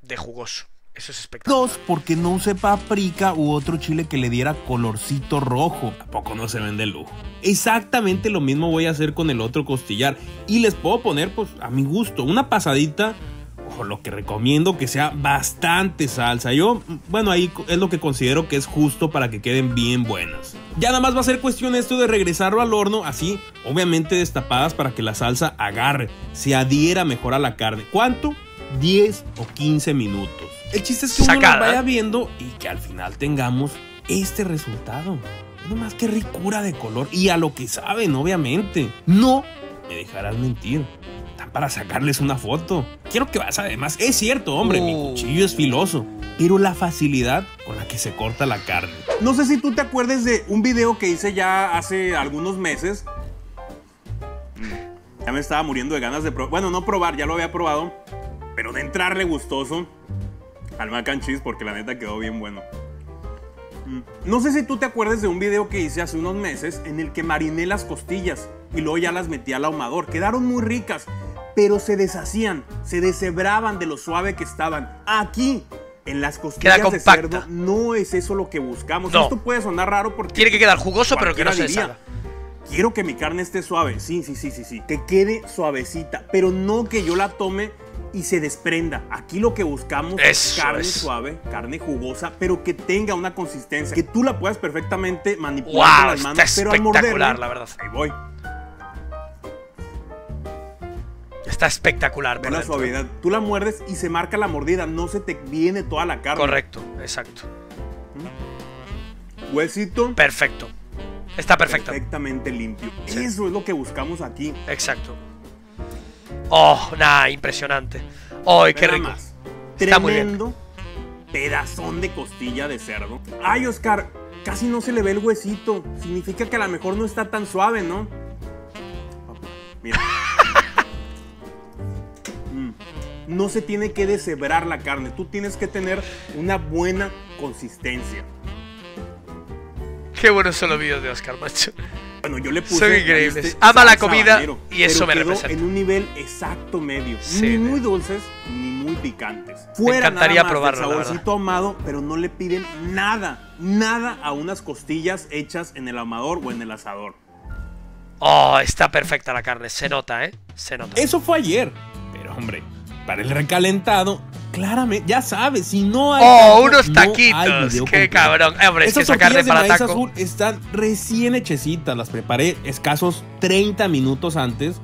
de jugoso. Eso es Dos, porque no usé paprika u otro chile que le diera colorcito rojo. poco no se vende lujo. Exactamente lo mismo voy a hacer con el otro costillar. Y les puedo poner, pues, a mi gusto, una pasadita. O lo que recomiendo que sea bastante salsa. Yo, bueno, ahí es lo que considero que es justo para que queden bien buenas. Ya nada más va a ser cuestión esto de regresarlo al horno, así, obviamente destapadas para que la salsa agarre, se adhiera mejor a la carne. ¿Cuánto? 10 o 15 minutos. El chiste es que uno vaya viendo y que al final tengamos este resultado. No más que ricura de color y a lo que saben, obviamente. No me dejarás mentir. Están para sacarles una foto. Quiero que vas además. Es cierto, hombre, mi oh. cuchillo es filoso. Pero la facilidad con la que se corta la carne. No sé si tú te acuerdes de un video que hice ya hace algunos meses. Ya me estaba muriendo de ganas de probar. Bueno, no probar, ya lo había probado. Pero de entrarle gustoso al mac and cheese porque la neta quedó bien bueno. Mm. No sé si tú te acuerdes de un video que hice hace unos meses en el que mariné las costillas y luego ya las metí al ahumador. Quedaron muy ricas, pero se deshacían, se deshebraban de lo suave que estaban. Aquí, en las costillas de cerdo, no es eso lo que buscamos. Esto puede sonar raro porque... Tiene que quedar jugoso, pero que no se Quiero que mi carne esté suave, sí, sí, sí, sí, sí, que quede suavecita, pero no que yo la tome y se desprenda. Aquí lo que buscamos es carne suave, carne jugosa, pero que tenga una consistencia, que tú la puedas perfectamente manipular con las manos, pero al morderla, la verdad. Ahí voy. Está espectacular, ¿verdad? la suavidad. Tú la muerdes y se marca la mordida, no se te viene toda la carne. Correcto, exacto. ¿Mm? Huesito. Perfecto. Está perfecto. Perfectamente limpio. Eso es lo que buscamos aquí. Exacto. Oh, nada, impresionante. Ay, qué rico. Está muy bien. pedazón de costilla de cerdo. Ay, Oscar, casi no se le ve el huesito. Significa que a lo mejor no está tan suave, ¿no? Mira. Mm. no se tiene que deshebrar la carne. Tú tienes que tener una buena consistencia. Qué bueno son los videos de Oscar, macho. Bueno, yo le puse. Son increíbles. Este Ama la comida y eso me representa. En un nivel exacto medio. ni muy dulces ni muy picantes. me encantaría probarla.… saborcito amado, pero no le piden nada, nada a unas costillas hechas en el amador o en el asador. Oh, está perfecta la carne, se nota, ¿eh? Se Eso fue ayer, pero hombre, para el recalentado claramente, ya sabes, si no hay. Oh, unos taquitos. qué cabrón. Eh, hombre, Esas es que de para taco. azul están recién hechecitas. Las preparé escasos 30 minutos antes.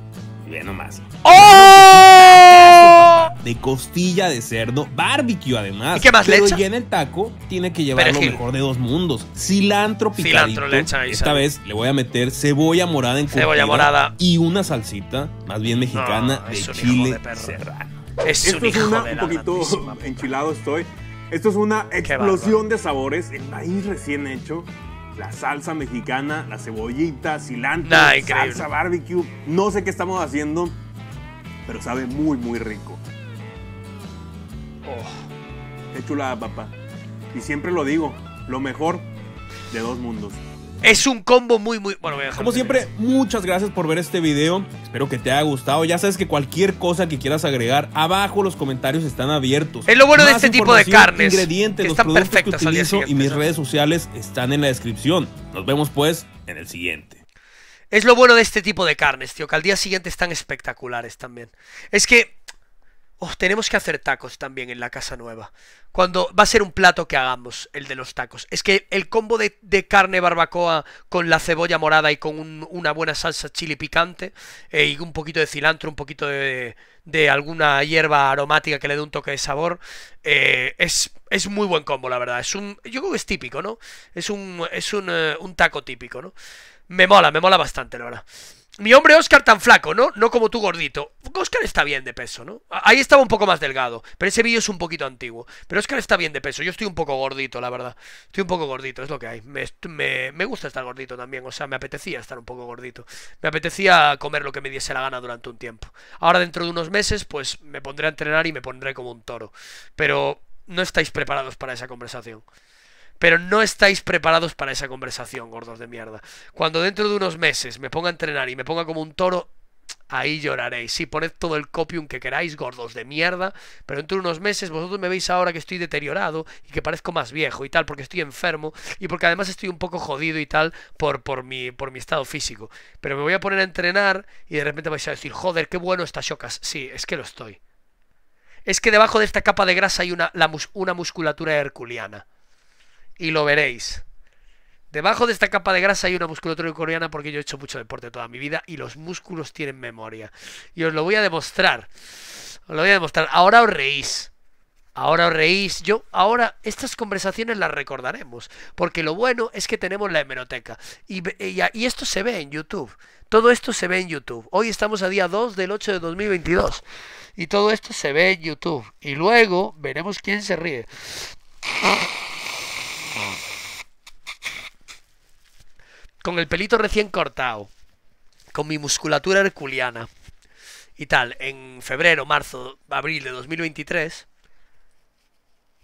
Y ve nomás. ¡Oh! De costilla de cerdo, barbecue además. qué más Pero ya en el taco tiene que llevar lo mejor de dos mundos. Cilantro picadito. Cilantro, lecha, Esta vez le voy a meter cebolla morada en Cebolla morada. Y una salsita, más bien mexicana, ah, de chile serrano. Esto es una, un poquito enchilado estoy. Esto es una explosión de sabores. El maíz recién hecho, la salsa mexicana, la cebollita, cilantro, salsa barbecue. No sé qué estamos haciendo, pero sabe muy, muy rico. Oh. Qué chulada, papá. Y siempre lo digo, lo mejor de dos mundos. Es un combo muy, muy. Bueno, voy a Como siempre, muchas gracias por ver este video. Espero que te haya gustado. Ya sabes que cualquier cosa que quieras agregar, abajo los comentarios están abiertos. Es lo bueno de este tipo de carnes. Ingredientes, que están productos que utilizo y mis redes sociales están en la descripción. Nos vemos pues en el siguiente. Es lo bueno de este tipo de carnes, tío, que al día siguiente están espectaculares también. Es que tenemos que hacer tacos también en la casa nueva. Cuando va a ser un plato que hagamos, el de los tacos. Es que el combo de, de carne barbacoa con la cebolla morada y con una buena salsa chili picante eh, y un poquito de cilantro, un poquito de, de, alguna hierba aromática que le dé un toque de sabor, eh, es, es muy buen combo, la verdad. Es un, yo creo que es típico, ¿no? Es un, es un, eh, un taco típico, ¿no? Me mola, me mola bastante, la verdad. Mi hombre Oscar tan flaco, ¿no? No como tú gordito. Oscar está bien de peso, ¿no? Ahí estaba un poco más delgado, pero ese vídeo es un poquito antiguo. Pero Oscar está bien de peso. Yo estoy un poco gordito, la verdad. Estoy un poco gordito, es lo que hay. Me, me gusta estar gordito también, o sea, me apetecía estar un poco gordito. Me apetecía comer lo que me diese la gana durante un tiempo. Ahora dentro de unos meses, pues me pondré a entrenar y me pondré como un toro. Pero no estáis preparados para esa conversación pero no estáis preparados para esa conversación, gordos de mierda. Cuando dentro de unos meses me ponga a entrenar y me ponga como un toro, ahí lloraréis. Sí, poned todo el copium que queráis, gordos de mierda, pero dentro de unos meses vosotros me veis ahora que estoy deteriorado y que parezco más viejo y tal, porque estoy enfermo y porque además estoy un poco jodido y tal por, mi, por mi estado físico. Pero me voy a poner a entrenar y de repente vais a decir, joder, qué bueno está chocas. Sí, es que lo estoy. Es que debajo de esta capa de grasa hay una, una musculatura herculeana y lo veréis. Debajo de esta capa de grasa hay una musculatura coreana porque yo he hecho mucho deporte toda mi vida y los músculos tienen memoria. Y os lo voy a demostrar. Os lo voy a demostrar. Ahora os reís. Ahora os reís. Yo, ahora, estas conversaciones las recordaremos. Porque lo bueno es que tenemos la hemeroteca. Y, y, y esto se ve en YouTube. Todo esto se ve en YouTube. Hoy estamos a día 2 del 8 de 2022. Y todo esto se ve en YouTube. Y luego veremos quién se ríe. Con el pelito recién cortado. Con mi musculatura herculiana. Y tal, en febrero, marzo, abril de 2023,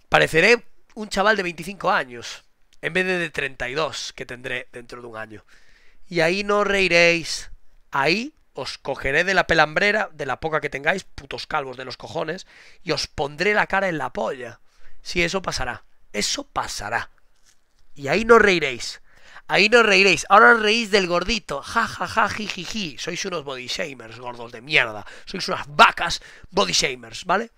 pareceré un chaval de 25 años, en vez de de 32 que tendré dentro de un año. Y ahí no reiréis. Ahí os cogeré de la pelambrera, de la poca que tengáis, putos calvos de los cojones, y os pondré la cara en la polla. Si eso pasará. Eso pasará y ahí no reiréis. Ahí no reiréis. Ahora os reís del gordito. Ja, ja, ja, ji Sois unos body shamers, gordos de mierda. Sois unas vacas body shamers, ¿vale?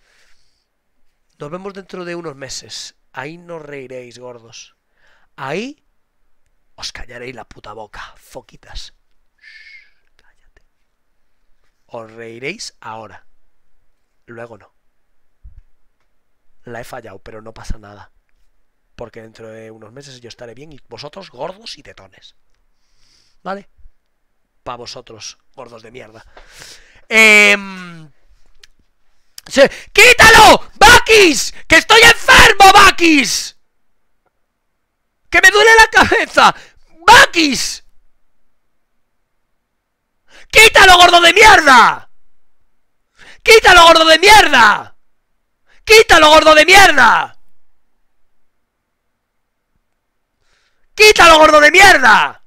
Nos vemos dentro de unos meses. Ahí no reiréis, gordos. Ahí os callaréis la puta boca, foquitas. cállate. Os reiréis ahora. Luego no. La he fallado, pero no pasa nada porque dentro de unos meses yo estaré bien y vosotros gordos y tetones. ¿Vale? Para vosotros, gordos de mierda. Eh... ¡Quítalo! ¡Bakis! ¡Que estoy enfermo, Bakis! ¡Que me duele la cabeza! ¡Bakis! ¡Quítalo, gordo de mierda! ¡Quítalo, gordo de mierda! ¡Quítalo, gordo de mierda! ¡Quítalo, gordo de mierda!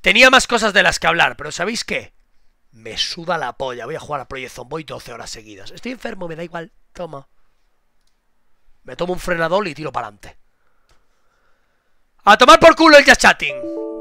Tenía más cosas de las que hablar, pero ¿sabéis qué? Me suda la polla. Voy a jugar a Project Zomboy 12 horas seguidas. Estoy enfermo, me da igual. Toma. Me tomo un frenador y tiro para adelante. A tomar por culo el chatting.